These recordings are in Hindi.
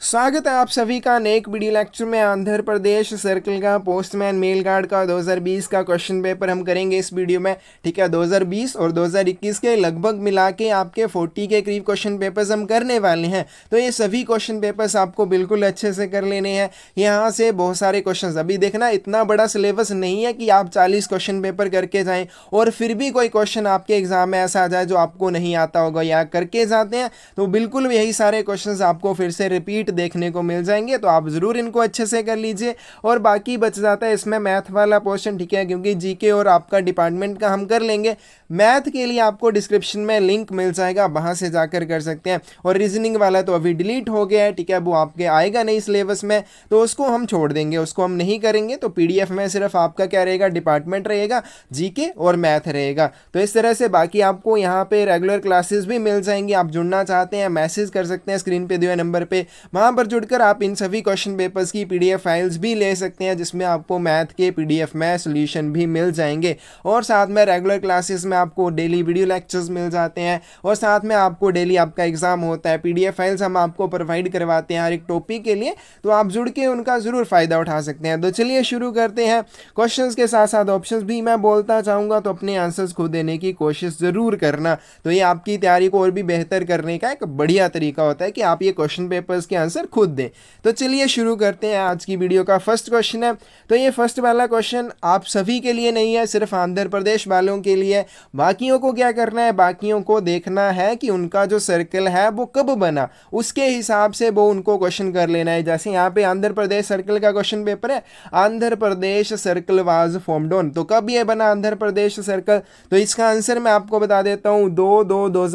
स्वागत है आप सभी का नेक वीडियो लेक्चर में आंध्र प्रदेश सर्कल का पोस्टमैन मेल गार्ड का 2020 का क्वेश्चन पेपर हम करेंगे इस वीडियो में ठीक है 2020 और 2021 के लगभग मिला के आपके 40 के करीब क्वेश्चन पेपर्स हम करने वाले हैं तो ये सभी क्वेश्चन पेपर्स आपको बिल्कुल अच्छे से कर लेने हैं यहाँ से बहुत सारे क्वेश्चन अभी देखना इतना बड़ा सिलेबस नहीं है कि आप चालीस क्वेश्चन पेपर करके जाएँ और फिर भी कोई क्वेश्चन आपके एग्ज़ाम में ऐसा आ जाए जो आपको नहीं आता होगा या करके जाते हैं तो बिल्कुल यही सारे क्वेश्चन आपको फिर से रिपीट यूनिट देखने को मिल जाएंगे तो आप ज़रूर इनको अच्छे से कर लीजिए और बाकी बच जाता है इसमें मैथ वाला पोर्शन ठीक है क्योंकि जीके और आपका डिपार्टमेंट का हम कर लेंगे मैथ के लिए आपको डिस्क्रिप्शन में लिंक मिल जाएगा वहाँ से जाकर कर सकते हैं और रीजनिंग वाला तो अभी डिलीट हो गया है ठीक है वो आपके आएगा नहीं सिलेबस में तो उसको हम छोड़ देंगे उसको हम नहीं करेंगे तो पी में सिर्फ आपका क्या रहेगा डिपार्टमेंट रहेगा जी और मैथ रहेगा तो इस तरह से बाकी आपको यहाँ पर रेगुलर क्लासेज भी मिल जाएंगी आप जुड़ना चाहते हैं मैसेज कर सकते हैं स्क्रीन पर दिए नंबर पर वहाँ पर जुड़कर आप इन सभी क्वेश्चन पेपर्स की पीडीएफ फाइल्स भी ले सकते हैं जिसमें आपको मैथ के पीडीएफ में सोल्यूशन भी मिल जाएंगे और साथ में रेगुलर क्लासेस में आपको डेली वीडियो लेक्चर्स मिल जाते हैं और साथ में आपको डेली आपका एग्ज़ाम होता है पीडीएफ फाइल्स हम आपको प्रोवाइड करवाते हैं हर एक टॉपिक के लिए तो आप जुड़ के उनका ज़रूर फ़ायदा उठा सकते हैं तो चलिए शुरू करते हैं क्वेश्चन के साथ साथ ऑप्शन भी मैं बोलता चाहूँगा तो अपने आंसर्स को देने की कोशिश ज़रूर करना तो ये आपकी तैयारी को और भी बेहतर करने का एक बढ़िया तरीका होता है कि आप ये क्वेश्चन पेपर्स के आंसर खुद दें तो चलिए शुरू करते हैं आज की वीडियो का फर्स्ट क्वेश्चन है तो ये फर्स्ट वाला क्वेश्चन आप सभी के लिए नहीं है सिर्फ आंध्र प्रदेश वालों के लिए बाकियों को क्या करना है बाकियों को देखना है कि उनका जो सर्कल है वो कब बना उसके हिसाब से वो उनको क्वेश्चन कर लेना है जैसे यहाँ पे आंध्र प्रदेश सर्कल का क्वेश्चन पेपर है Andhra Pradesh circle was formed on तो कब ये बना आंध्र प्रदेश सर्कल तो इसका आंसर मैं आपको बता देता हूँ दो दो दो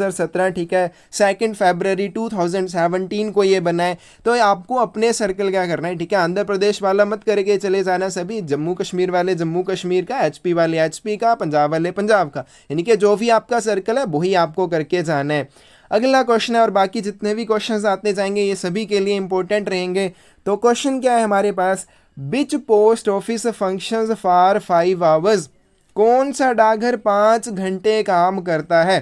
ठीक है सेकेंड फेबररी टू को ये बना है तो आपको अपने सर्कल क्या करना है ठीक है आंध्र प्रदेश वाला मत करके चले जाना सभी जम्मू कश्मीर वाले जम्मू कश्मीर का एच वाले एच का पंजाब वाले पंजाब का यानी कि जो भी आपका सर्कल है वही आपको करके जाना है अगला क्वेश्चन है और बाकी जितने भी क्वेश्चन आते जाएंगे ये सभी के लिए इंपॉर्टेंट रहेंगे तो क्वेश्चन क्या है हमारे पास which post office functions for five hours कौन सा डाकघर पाँच घंटे काम करता है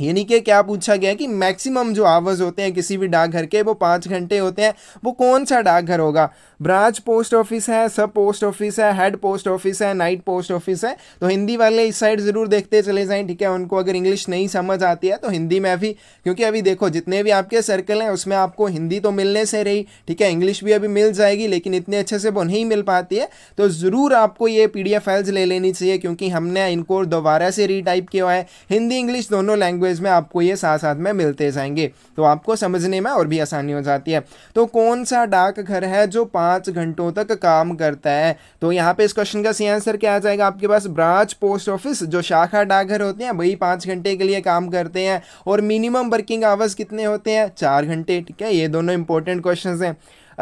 यानी कि क्या पूछा गया कि मैक्सिमम जो आवर्स होते हैं किसी भी डाकघर के वो पाँच घंटे होते हैं वो कौन सा डाकघर होगा ब्रांच पोस्ट ऑफिस है सब पोस्ट ऑफिस है हेड पोस्ट ऑफिस है नाइट पोस्ट ऑफिस है तो हिंदी वाले इस साइड ज़रूर देखते चले जाए ठीक है उनको अगर इंग्लिश नहीं समझ आती है तो हिंदी में भी क्योंकि अभी देखो जितने भी आपके सर्कल हैं उसमें आपको हिंदी तो मिलने से रही ठीक है इंग्लिश भी अभी मिल जाएगी लेकिन इतने अच्छे से वो नहीं मिल पाती है तो ज़रूर आपको ये पी डी फाइल्स ले लेनी चाहिए क्योंकि हमने इनको दोबारा से रीटाइप किया है हिंदी इंग्लिश दोनों लैंग्वेज लैंग्वेज में आपको ये साथ साथ में मिलते जाएंगे तो आपको समझने में और भी आसानी हो जाती है तो कौन सा डाकघर है जो पाँच घंटों तक काम करता है तो यहाँ पे इस क्वेश्चन का सही आंसर क्या आ जाएगा आपके पास ब्रांच पोस्ट ऑफिस जो शाखा डाकघर होते हैं वही पाँच घंटे के लिए काम करते हैं और मिनिमम वर्किंग आवर्स कितने होते हैं चार घंटे ठीक है ये दोनों इंपॉर्टेंट क्वेश्चन हैं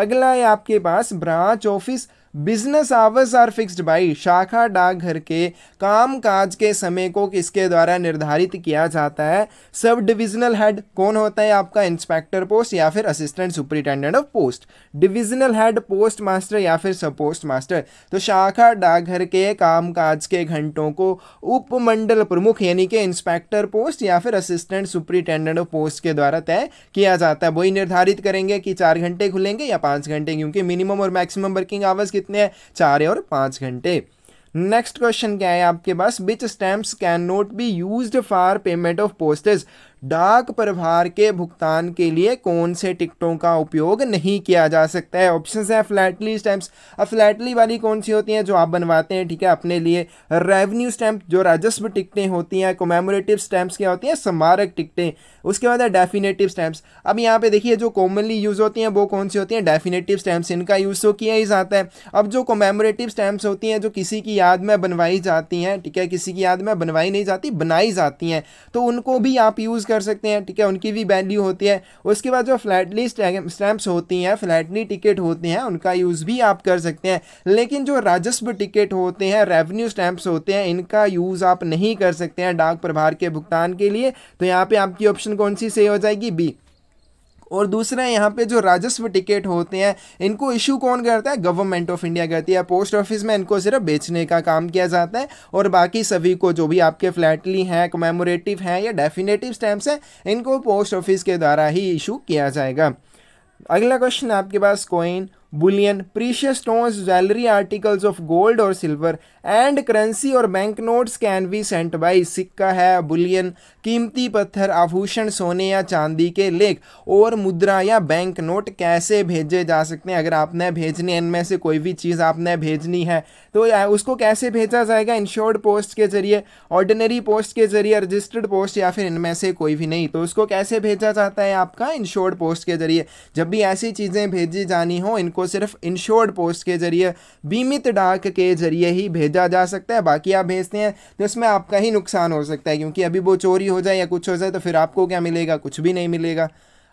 अगला है आपके पास branch office business hours are fixed by शाखा डाकघर के काम काज के समय को किसके द्वारा निर्धारित किया जाता है सब डिविजनल हेड कौन होता है आपका इंस्पेक्टर पोस्ट या फिर assistant superintendent of post divisional head post master या फिर सब पोस्ट मास्टर तो शाखा डाकघर के काम काज के घंटों को उपमंडल प्रमुख यानी कि इंस्पेक्टर पोस्ट या फिर असिस्टेंट सुपरिटेंडेंट ऑफ पोस्ट के द्वारा तय किया जाता है वही निर्धारित करेंगे कि चार घंटे खुलेंगे या पाँच घंटे क्योंकि मिनिमम और मैक्सिमम वर्किंग आवर्स कितने हैं चार और पाँच घंटे नेक्स्ट क्वेश्चन क्या है आपके पास which stamps can not be use for payment of postage डाक प्रभार के भुगतान के लिए कौन से टिकटों का उपयोग नहीं किया जा सकता है ऑप्शन है फ्लैटली स्टैंप्स अब फ्लैटली वाली कौन सी होती हैं जो आप बनवाते हैं ठीक है अपने लिए रेवेन्यू स्टैंप जो राजस्व टिकटें होती हैं कोमेमोरेटिव स्टैम्प्स क्या होती हैं स्मारक टिकटें उसके बाद है डेफिनेटिव स्टैंप्स अब यहाँ पे देखिए जो कॉमनली यूज़ होती हैं वो कौन सी होती हैं डेफिनेटिव स्टैंप्स इनका यूज़ तो किया ही जाता है अब जो कोमेमोरेटिव स्टैंप्स होती हैं जो किसी की याद में बनवाई जाती हैं ठीक है किसी की याद में बनवाई नहीं जाती बनाई जाती हैं तो उनको भी आप यूज़ कर सकते हैं ठीक है उनकी भी वैल्यू होती है उसके बाद जो फ्लैटली स्टैम्प्स होती हैं फ्लैटली टिकट होते हैं उनका यूज़ भी आप कर सकते हैं लेकिन जो राजस्व टिकट होते हैं रेवेन्यू स्टैम्प्स होते हैं इनका यूज़ आप नहीं कर सकते हैं डाक प्रभार के भुगतान के लिए तो यहाँ पर आपकी ऑप्शन कौन सी सही हो जाएगी बी और दूसरा यहाँ पे जो राजस्व टिकट होते हैं इनको इशू कौन करता है गवर्नमेंट ऑफ इंडिया करती है पोस्ट ऑफिस में इनको सिर्फ बेचने का काम किया जाता है और बाकी सभी को जो भी आपके फ्लैटली हैं कमेमोरेटिव हैं या डेफिनेटिव स्टैम्प्स हैं इनको पोस्ट ऑफिस के द्वारा ही इशू किया जाएगा अगला क्वेश्चन आपके पास coin bullion precious stones jewellery articles of gold और सिल्वर एंड करेंसी और bank notes can be sent by सिक्का है बुलियन कीमती पत्थर आभूषण सोने या चांदी के लेख और मुद्रा या बैंक नोट कैसे भेजे जा सकते हैं अगर आपने भेजने इनमें से कोई भी चीज़ आपने भेजनी है तो उसको कैसे भेजा जाएगा इंश्योर्ड पोस्ट के जरिए ऑर्डिनरी पोस्ट के जरिए रजिस्टर्ड पोस्ट या फिर इनमें से कोई भी नहीं तो उसको कैसे भेजा जाता है आपका इंश्योर्ड पोस्ट के जरिए जब भी ऐसी चीज़ें भेजी जानी हो इनको सिर्फ इंश्योर्ड पोस्ट के जरिए बीमित डाक के जरिए ही भेजा जा सकता है बाकी आप भेजते हैं तो इसमें आपका ही नुकसान हो सकता है क्योंकि अभी वो चोरी हो जाए या कुछ हो जाए तो फिर आपको क्या मिलेगा कुछ भी नहीं मिलेगा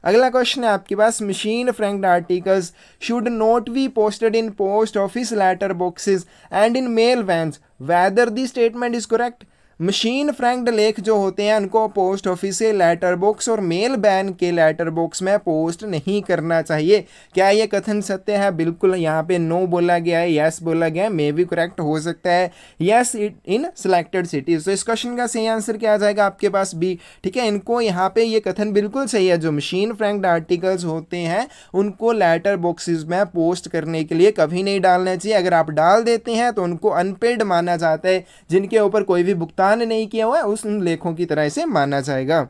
अगला क्वेश्चन है आपके पास machine franked articles should not be posted in post office letter boxes and in mail vans whether the statement is correct machine franked लेख जो होते हैं उनको पोस्ट ऑफिस से लेटर बॉक्स और मेल बैन के लेटर बॉक्स में पोस्ट नहीं करना चाहिए क्या ये कथन सत्य है बिल्कुल यहाँ पे नो बोला गया है यस बोला गया है मे भी करेक्ट हो सकता है yes it in selected cities तो इस क्वेश्चन का सही आंसर क्या आ जाएगा आपके पास बी ठीक है इनको यहाँ पे ये कथन बिल्कुल सही है जो मशीन फ्रेंड आर्टिकल्स होते हैं उनको लेटर बॉक्सिस में पोस्ट करने के लिए कभी नहीं डालना चाहिए अगर आप डाल देते हैं तो उनको अनपेड माना जाता है जिनके ऊपर कोई भी भुगतान मान नहीं किया हुआ है उस लेखों की तरह इसे माना जाएगा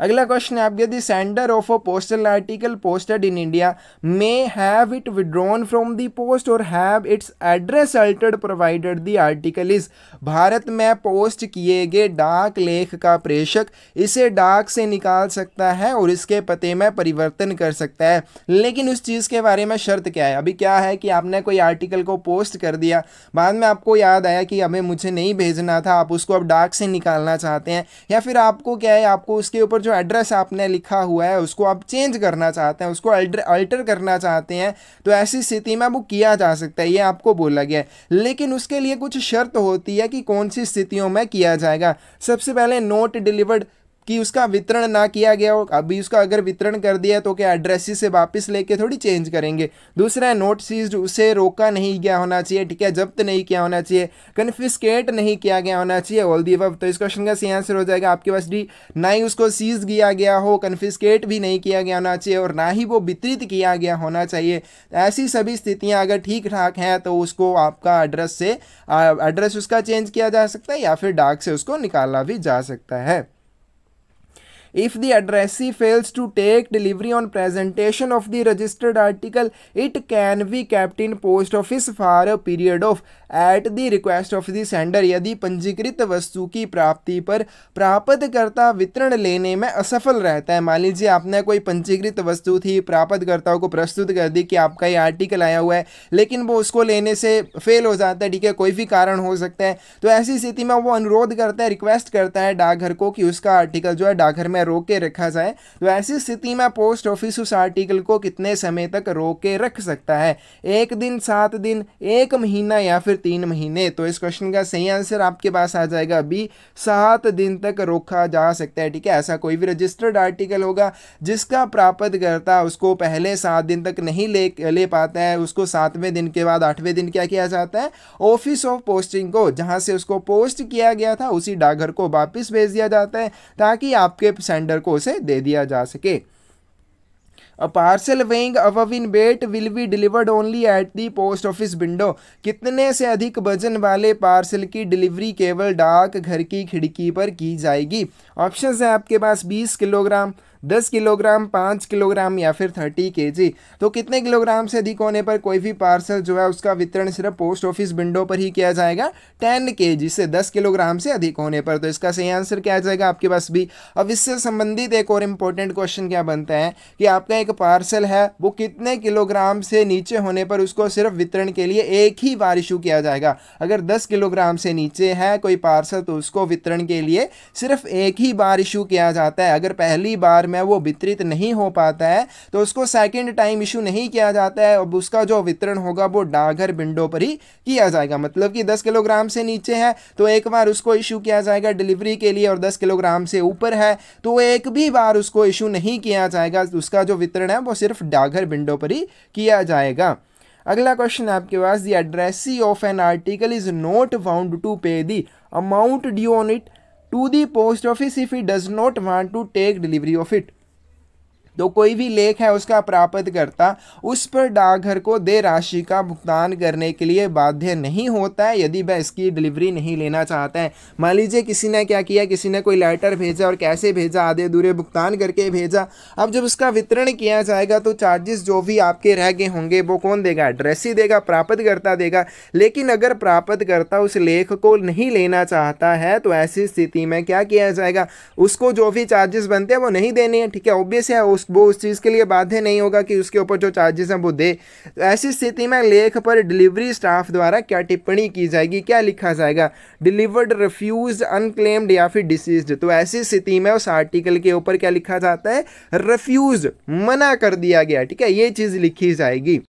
अगला क्वेश्चन है आपके the sender of a postal article posted in India may have it withdrawn from the post और have its address altered provided the article is Bharat में पोस्ट किए गए डाक लेख का प्रेषक इसे डाक से निकाल सकता है और इसके पते में परिवर्तन कर सकता है लेकिन उस चीज़ के बारे में शर्त क्या है अभी क्या है कि आपने कोई आर्टिकल को पोस्ट कर दिया बाद में आपको याद आया कि हमें मुझे नहीं भेजना था आप उसको अब डाक से निकालना चाहते हैं या फिर आपको क्या है आपको उसके ऊपर जो एड्रेस आपने लिखा हुआ है उसको आप चेंज करना चाहते हैं उसको अल्टर करना चाहते हैं तो ऐसी स्थिति में वो किया जा सकता है ये आपको बोला गया लेकिन उसके लिए कुछ शर्त होती है कि कौन सी स्थितियों में किया जाएगा सबसे पहले नोट डिलीवर्ड कि उसका वितरण ना किया गया हो अभी उसका अगर वितरण कर दिया तो क्या एड्रेस से वापस लेके थोड़ी चेंज करेंगे दूसरा नोट सीज उसे रोका नहीं गया होना चाहिए ठीक है जब्त नहीं किया होना चाहिए कन्फिस्केट नहीं किया गया होना चाहिए ऑल दी वब तो इस क्वेश्चन का सही आंसर हो जाएगा आपके पास डी ना ही उसको सीज किया गया हो कन्फिस्केट भी नहीं किया गया होना चाहिए और ना ही वो वितरित किया गया होना चाहिए ऐसी सभी स्थितियाँ अगर ठीक ठाक हैं तो उसको आपका एड्रेस से एड्रेस उसका चेंज किया जा सकता है या फिर डाक से उसको निकाला भी जा सकता है if the addressee fails to take delivery on presentation of the registered article it can be kept in post office for a period of at the request of the sender यदि पंजीकृत वस्तु की प्राप्ति पर प्राप्तकर्ता वितरण लेने में असफल रहता है मान लीजिए आपने कोई पंजीकृत वस्तु थी प्राप्तकर्ताओं को प्रस्तुत कर दी कि आपका ये आर्टिकल आया हुआ है लेकिन वो उसको लेने से फेल हो जाता है ठीक है कोई भी कारण हो सकता है तो ऐसी स्थिति में वो अनुरोध करता है रिक्वेस्ट करता है डाकघर को कि उसका आर्टिकल जो है डाकघर में में रोक के रखा जाए तो ऐसी स्थिति में पोस्ट ऑफिस उस आर्टिकल को कितने समय तक रोक के रख सकता है एक दिन सात दिन एक महीना या फिर तीन महीने तो इस क्वेश्चन का सही आंसर आपके पास आ जाएगा अभी सात दिन तक रोका जा सकता है ठीक है ऐसा कोई भी रजिस्टर्ड आर्टिकल होगा जिसका प्राप्त करता उसको पहले सात दिन तक नहीं ले ले पाता है उसको सातवें दिन के बाद आठवें दिन क्या किया जाता है ऑफिस ऑफ पोस्टिंग को जहां से उसको पोस्ट किया गया था उसी डाकघर को वापस भेज दिया जाता है ताकि आपके सेंडर को उसे दे दिया जा सके a parcel weighing above in weight will be delivered only at the post office window कितने से अधिक वजन वाले पार्सल की डिलीवरी केवल डाक घर की खिड़की पर की जाएगी ऑप्शन है आपके पास 20 किलोग्राम दस किलोग्राम पाँच किलोग्राम या फिर थर्टी के तो कितने किलोग्राम से अधिक होने पर कोई भी पार्सल जो है उसका वितरण सिर्फ पोस्ट ऑफिस विंडो पर ही किया जाएगा टेन के से दस किलोग्राम से अधिक होने पर तो इसका सही आंसर क्या आ जाएगा आपके पास भी अब इससे संबंधित एक और इम्पोर्टेंट क्वेश्चन क्या बनता है कि आपका एक पार्सल है वो कितने किलोग्राम से नीचे होने पर उसको सिर्फ वितरण के लिए एक ही बार इशू किया जाएगा अगर दस किलोग्राम से नीचे है कोई पार्सल तो उसको वितरण के लिए सिर्फ एक ही बार इशू किया जाता है अगर पहली बार में वो वितरित नहीं हो पाता है तो उसको सेकेंड टाइम इशू नहीं किया जाता है अब उसका जो वितरण होगा वो डाकघर विंडो पर ही किया जाएगा मतलब कि दस किलोग्राम से नीचे है तो एक बार उसको इशू किया जाएगा डिलीवरी के लिए और दस किलोग्राम से ऊपर है तो एक भी बार उसको इशू नहीं किया जाएगा उसका जो वितरण है वो सिर्फ डाकघर विंडो पर ही किया जाएगा अगला क्वेश्चन आपके पास the addressee of an article is not found to pay the amount due on it to the post office if he does not want to take delivery of it तो कोई भी लेख है उसका प्राप्त करता उस पर डाकघर को दे राशि का भुगतान करने के लिए बाध्य नहीं होता है यदि वह इसकी डिलीवरी नहीं लेना चाहता है मान लीजिए किसी ने क्या किया किसी ने कोई लेटर भेजा और कैसे भेजा आधे दूरे भुगतान करके भेजा अब जब उसका वितरण किया जाएगा तो चार्जेस जो भी आपके रह गए होंगे वो कौन देगा एड्रेस ही देगा प्राप्त करता देगा लेकिन अगर प्राप्त करता उस लेख को नहीं लेना चाहता है तो ऐसी स्थिति में क्या किया जाएगा उसको जो भी चार्जेस बनते हैं वो नहीं देने हैं ठीक है ऑब्वियस है उस वो उस चीज़ के लिए बाध्य नहीं होगा कि उसके ऊपर जो चार्जेस हैं वो दे तो ऐसी स्थिति में लेख पर डिलीवरी स्टाफ द्वारा क्या टिप्पणी की जाएगी क्या लिखा जाएगा डिलीवर्ड रिफ्यूज अनक्लेम्ड या फिर डिसीज तो ऐसी स्थिति में उस आर्टिकल के ऊपर क्या लिखा जाता है रिफ्यूज मना कर दिया गया ठीक है ये चीज़ लिखी जाएगी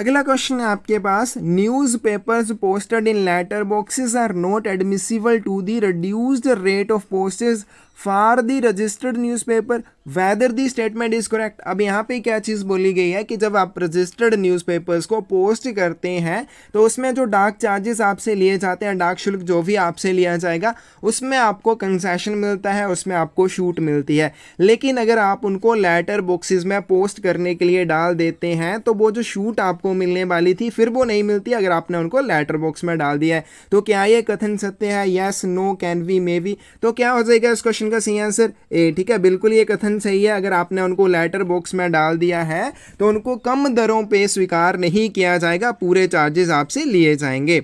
अगला क्वेश्चन है आपके पास newspapers posted in letter boxes are not admissible to the reduced rate of postage for the registered newspaper whether the statement is correct अब यहाँ पे क्या चीज़ बोली गई है कि जब आप रजिस्टर्ड न्यूज़पेपर्स को पोस्ट करते हैं तो उसमें जो डाक चार्जेस आपसे लिए जाते हैं डाक शुल्क जो भी आपसे लिया जाएगा उसमें आपको कंसेशन मिलता है उसमें आपको छूट मिलती है लेकिन अगर आप उनको लेटर बॉक्सिस में पोस्ट करने के लिए डाल देते हैं तो वो जो छूट आपको मिलने वाली थी फिर वो नहीं मिलती अगर आपने उनको लेटर बॉक्स में डाल दिया है तो क्या ये कथन सत्य है yes no can we may be तो क्या हो जाएगा इस क्वेश्चन का सही आंसर ए ठीक है बिल्कुल ये कथन ऑप्शन सही है अगर आपने उनको लेटर बॉक्स में डाल दिया है तो उनको कम दरों पे स्वीकार नहीं किया जाएगा पूरे चार्जेस आपसे लिए जाएंगे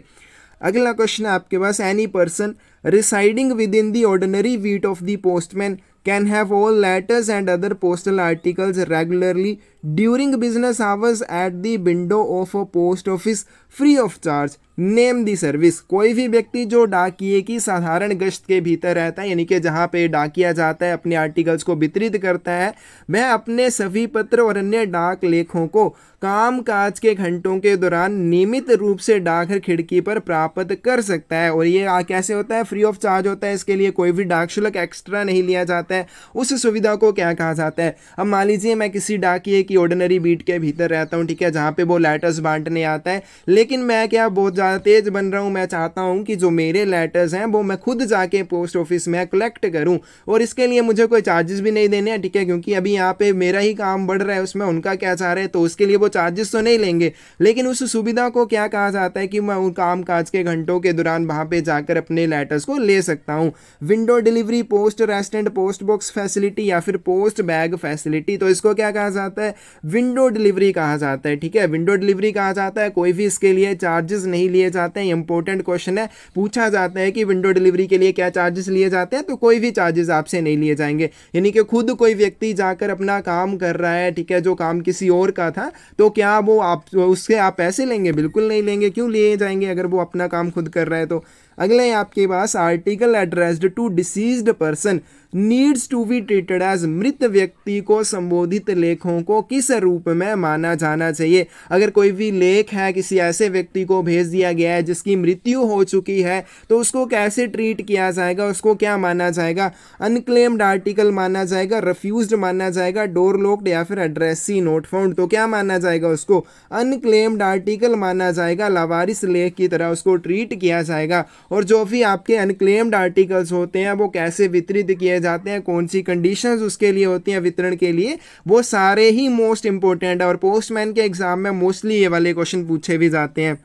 अगला क्वेश्चन आपके पास any person residing within the ordinary beat of the postman can have all letters and other postal articles regularly during business hours at the window of a post office free of charge name the service कोई भी व्यक्ति जो डाकिए की साधारण गश्त के भीतर रहता है यानी कि जहाँ पे डाकिया जाता है अपने आर्टिकल्स को वितरित करता है वह अपने सभी पत्र और अन्य डाक लेखों को काम काज के घंटों के दौरान नियमित रूप से डाकघर खिड़की पर प्राप्त कर सकता है और ये कैसे होता है फ्री ऑफ चार्ज होता है इसके लिए कोई भी डाक शुल्क एक्स्ट्रा नहीं लिया जाता जाता है उस सुविधा को क्या कहा जाता है अब मान लीजिए मैं किसी डाकिए की ऑर्डनरी बीट के भीतर रहता हूँ ठीक है जहाँ पे वो लेटर्स बांटने आता है लेकिन मैं क्या बहुत ज़्यादा तेज बन रहा हूँ मैं चाहता हूँ कि जो मेरे लेटर्स हैं वो मैं खुद जाके पोस्ट ऑफिस में कलेक्ट करूँ और इसके लिए मुझे कोई चार्जेस भी नहीं देने हैं ठीक है क्योंकि अभी यहाँ पर मेरा ही काम बढ़ रहा है उसमें उनका क्या चाह रहे हैं तो उसके लिए वो चार्जेस तो नहीं लेंगे लेकिन उस सुविधा को क्या कहा जाता है कि मैं उन काम काज के घंटों के दौरान वहाँ पर जाकर अपने लेटर्स को ले सकता हूँ window delivery post restante post box facility या फिर पोस्ट बैग फैसिलिटी तो इसको क्या कहा जाता है विंडो डिलीवरी कहा जाता है ठीक है विंडो डिलीवरी कहा जाता है कोई भी इसके लिए चार्जेस नहीं लिए जाते हैं इंपॉर्टेंट क्वेश्चन है पूछा जाता है कि विंडो डिलीवरी के लिए क्या चार्जेस लिए जाते हैं तो कोई भी चार्जेस आपसे नहीं लिए जाएंगे यानी कि खुद कोई व्यक्ति जाकर अपना काम कर रहा है ठीक है जो काम किसी और का था तो क्या वो आप उसके आप पैसे लेंगे बिल्कुल नहीं लेंगे क्यों लिए जाएंगे अगर वो अपना काम खुद कर रहा है तो अगले आपके पास article addressed to deceased person needs to be treated as मृत व्यक्ति को संबोधित लेखों को किस रूप में माना जाना चाहिए अगर कोई भी लेख है किसी ऐसे व्यक्ति को भेज दिया गया है जिसकी मृत्यु हो चुकी है तो उसको कैसे ट्रीट किया जाएगा उसको क्या माना जाएगा अनक्लेम्ड आर्टिकल माना जाएगा रिफ्यूज माना जाएगा डोर लॉक्ड या फिर एड्रेसी नोट फाउंड तो क्या माना जाएगा उसको अनक्लेम्ड आर्टिकल माना जाएगा लावारिस लेख की तरह उसको ट्रीट किया जाएगा और जो भी आपके अनक्लेम्ड आर्टिकल्स होते हैं वो कैसे वितरित किए जाते हैं कौन सी कंडीशंस उसके लिए होती हैं वितरण के लिए वो सारे ही मोस्ट इंपॉर्टेंट है और पोस्टमैन के एग्जाम में मोस्टली ये वाले क्वेश्चन पूछे भी जाते हैं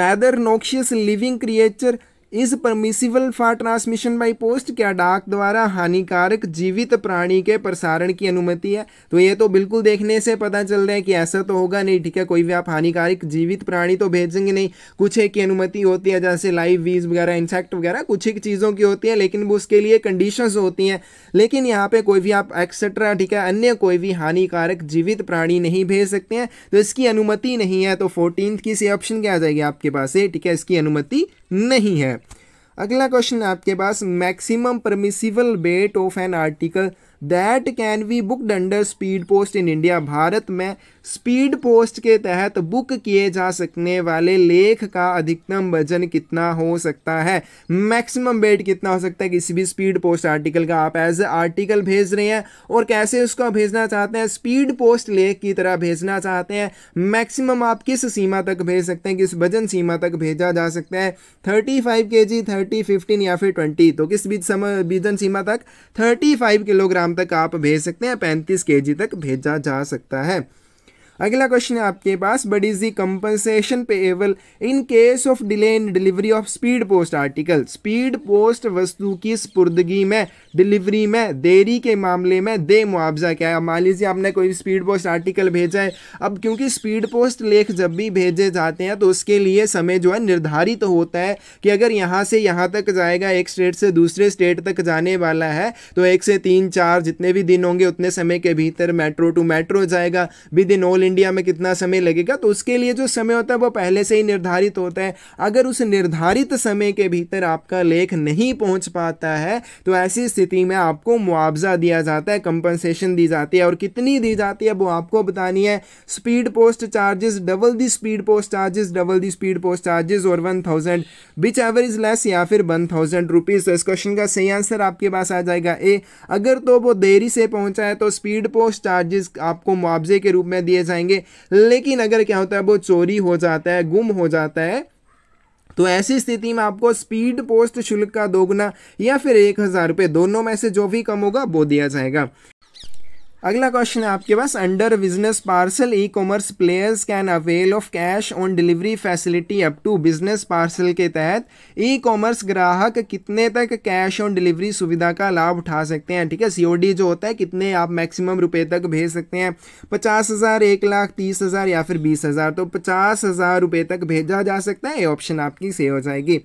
whether noxious living creature is permissible for transmission by post क्या डाक द्वारा हानिकारक जीवित प्राणी के प्रसारण की अनुमति है तो ये तो बिल्कुल देखने से पता चल रहा है कि ऐसा तो होगा नहीं ठीक है कोई भी आप हानिकारक जीवित प्राणी तो भेजेंगे नहीं कुछ एक अनुमति होती है जैसे लाइव वीज वगैरह इंसेक्ट वगैरह कुछ एक चीज़ों की होती है लेकिन वो उसके लिए कंडीशन होती हैं लेकिन यहाँ पर कोई भी आप एक्सेट्रा ठीक है अन्य कोई भी हानिकारक जीवित प्राणी नहीं भेज सकते हैं तो इसकी अनुमति नहीं है तो फोर्टीन की सी ऑप्शन क्या आ जाएगी आपके पास ये ठीक है इसकी अनुमति नहीं है अगला क्वेश्चन आपके पास maximum permissible weight of an article that can be booked under speed post in India Bharat में स्पीड पोस्ट के तहत बुक किए जा सकने वाले लेख का अधिकतम वजन कितना हो सकता है मैक्सिमम वेट कितना हो सकता है किसी भी स्पीड पोस्ट आर्टिकल का आप एज आर्टिकल भेज रहे हैं और कैसे उसको भेजना चाहते हैं स्पीड पोस्ट लेख की तरह भेजना चाहते हैं मैक्सिमम आप किस सीमा तक भेज सकते हैं किस वजन सीमा तक भेजा जा सकता है थर्टी फाइव के जी थर्टी फिफ्टीन या फिर ट्वेंटी तो किस बीच समय वजन सीमा तक थर्टी फाइव किलोग्राम शाम तक आप भेज सकते हैं पैंतीस के तक भेजा जा सकता है अगला क्वेश्चन है आपके पास what is the compensation payable in case of delay in delivery of speed post article speed post वस्तु की स्पुर्दगी में डिलीवरी में देरी के मामले में दे मुआवजा क्या है मान लीजिए आपने कोई स्पीड पोस्ट आर्टिकल भेजा है अब क्योंकि स्पीड पोस्ट लेख जब भी भेजे जाते हैं तो उसके लिए समय जो है निर्धारित तो होता है कि अगर यहाँ से यहाँ तक जाएगा एक स्टेट से दूसरे स्टेट तक जाने वाला है तो एक से तीन चार जितने भी दिन होंगे उतने समय के भीतर मेट्रो टू मेट्रो जाएगा विद इन ऑल इंडिया में कितना समय लगेगा तो उसके लिए जो समय होता है वो पहले से ही निर्धारित होता है अगर उस निर्धारित समय के भीतर आपका लेख नहीं पहुंच पाता है तो ऐसी स्थिति में आपको मुआवजा दिया जाता है कंपनसेशन दी जाती है और कितनी दी जाती है वो आपको बतानी है speed post charges double the speed post charges double the speed post charges और one thousand which average less या फिर वन थाउजेंड रुपीज़ तो इस क्वेश्चन का सही आंसर आपके पास आ जाएगा ए अगर तो वो देरी से पहुंचा है तो स्पीड पोस्ट चार्जेस आपको मुआवजे के रूप में दिए जाए जाएंगे लेकिन अगर क्या होता है वो चोरी हो जाता है गुम हो जाता है तो ऐसी स्थिति में आपको स्पीड पोस्ट शुल्क का दोगुना या फिर एक हज़ार रुपये दोनों में से जो भी कम होगा वो दिया जाएगा अगला क्वेश्चन है आपके पास under business parcel e commerce players can avail of cash on delivery facility up to business parcel के तहत ई कॉमर्स ग्राहक कितने तक कैश ऑन डिलीवरी सुविधा का लाभ उठा सकते हैं ठीक है सीओडी जो होता है कितने आप मैक्सिमम रुपए तक भेज सकते हैं पचास हज़ार एक लाख तीस हज़ार या फिर बीस हज़ार तो पचास हज़ार रुपये तक भेजा जा सकता है ये ऑप्शन आपकी सही हो जाएगी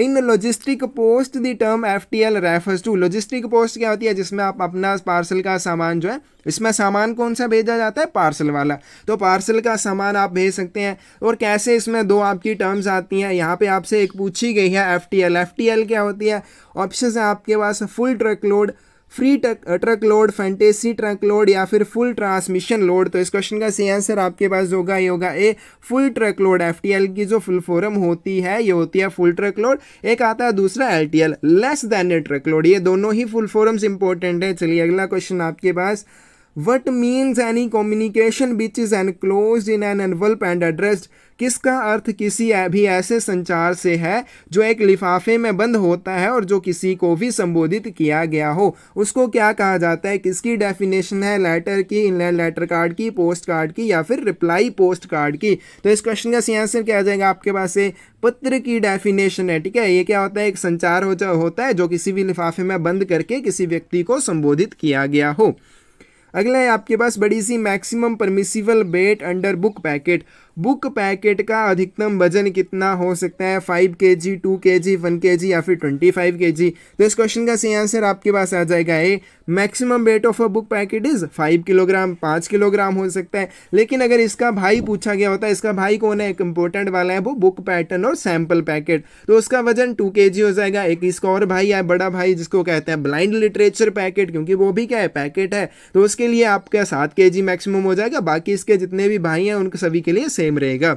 in logistic post the term F T L refers to logistic post क्या होती है जिसमें आप अपना पार्सल का सामान जो है इसमें सामान कौन सा भेजा जाता है पार्सल वाला तो पार्सल का सामान आप भेज सकते हैं और कैसे इसमें दो आपकी टर्म्स आती हैं यहाँ पे आपसे एक पूछी गई है F T L F T L क्या होती है ऑप्शन है आपके पास full truck load free truck load fantasy truck load या फिर फुल ट्रांसमिशन लोड तो इस क्वेश्चन का सही आंसर आपके पास होगा ये होगा A full truck load F की जो फुल फॉरम होती है ये होती है फुल ट्रक लोड एक आता है दूसरा L T L less than a truck load ये दोनों ही फुल फॉरम्स इंपॉर्टेंट है चलिए अगला क्वेश्चन आपके पास what means any communication which is enclose in an envelope and addressed किसका अर्थ किसी भी ऐसे संचार से है जो एक लिफाफे में बंद होता है और जो किसी को भी संबोधित किया गया हो उसको क्या कहा जाता है किसकी डेफिनेशन है लेटर की इनलैंड लेटर कार्ड की पोस्ट कार्ड की या फिर रिप्लाई पोस्ट कार्ड की तो इस क्वेश्चन का सी आंसर क्या आ जाएगा आपके पास से पत्र की डेफिनेशन है ठीक है ये क्या होता है एक संचार हो होता है जो किसी भी लिफाफे में बंद करके किसी व्यक्ति को संबोधित किया गया हो अगला है आपके पास बड़ी सी maximum permissible weight under book packet book packet का अधिकतम वजन कितना हो सकता है फाइव के जी टू के जी वन के जी या फिर ट्वेंटी फाइव के जी तो इस क्वेश्चन का सही आंसर आपके पास आ जाएगा a maximum weight of a book packet is five kilogram पाँच किलोग्राम हो सकता है लेकिन अगर इसका भाई पूछा गया होता है इसका भाई कौन है एक इंपॉर्टेंट वाला है वो बुक पैटर्न और सैम्पल पैकेट तो उसका वजन टू के जी हो जाएगा एक इसका और भाई है बड़ा भाई जिसको कहते हैं ब्लाइंड लिटरेचर पैकेट क्योंकि वो भी क्या है पैकेट है तो उसके लिए आपका सात के जी मैक्सिमम हो जाएगा बाकी इसके जितने भी भाई हैं उनके सभी के लिए सेम रहेगा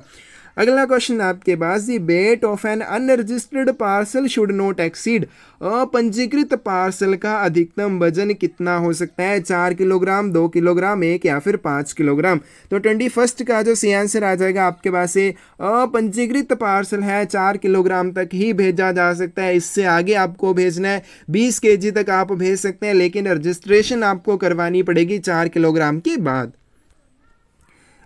अगला क्वेश्चन आपके पास the weight of an unregistered parcel should not exceed अपंजीकृत पार्सल का अधिकतम वजन कितना हो सकता है चार किलोग्राम दो किलोग्राम एक या फिर पाँच किलोग्राम तो ट्वेंटी फर्स्ट का जो सी आंसर आ जाएगा आपके पास से अपंजीकृत पार्सल है चार किलोग्राम तक ही भेजा जा सकता है इससे आगे आपको भेजना है बीस के तक आप भेज सकते हैं लेकिन रजिस्ट्रेशन आपको करवानी पड़ेगी चार किलोग्राम के बाद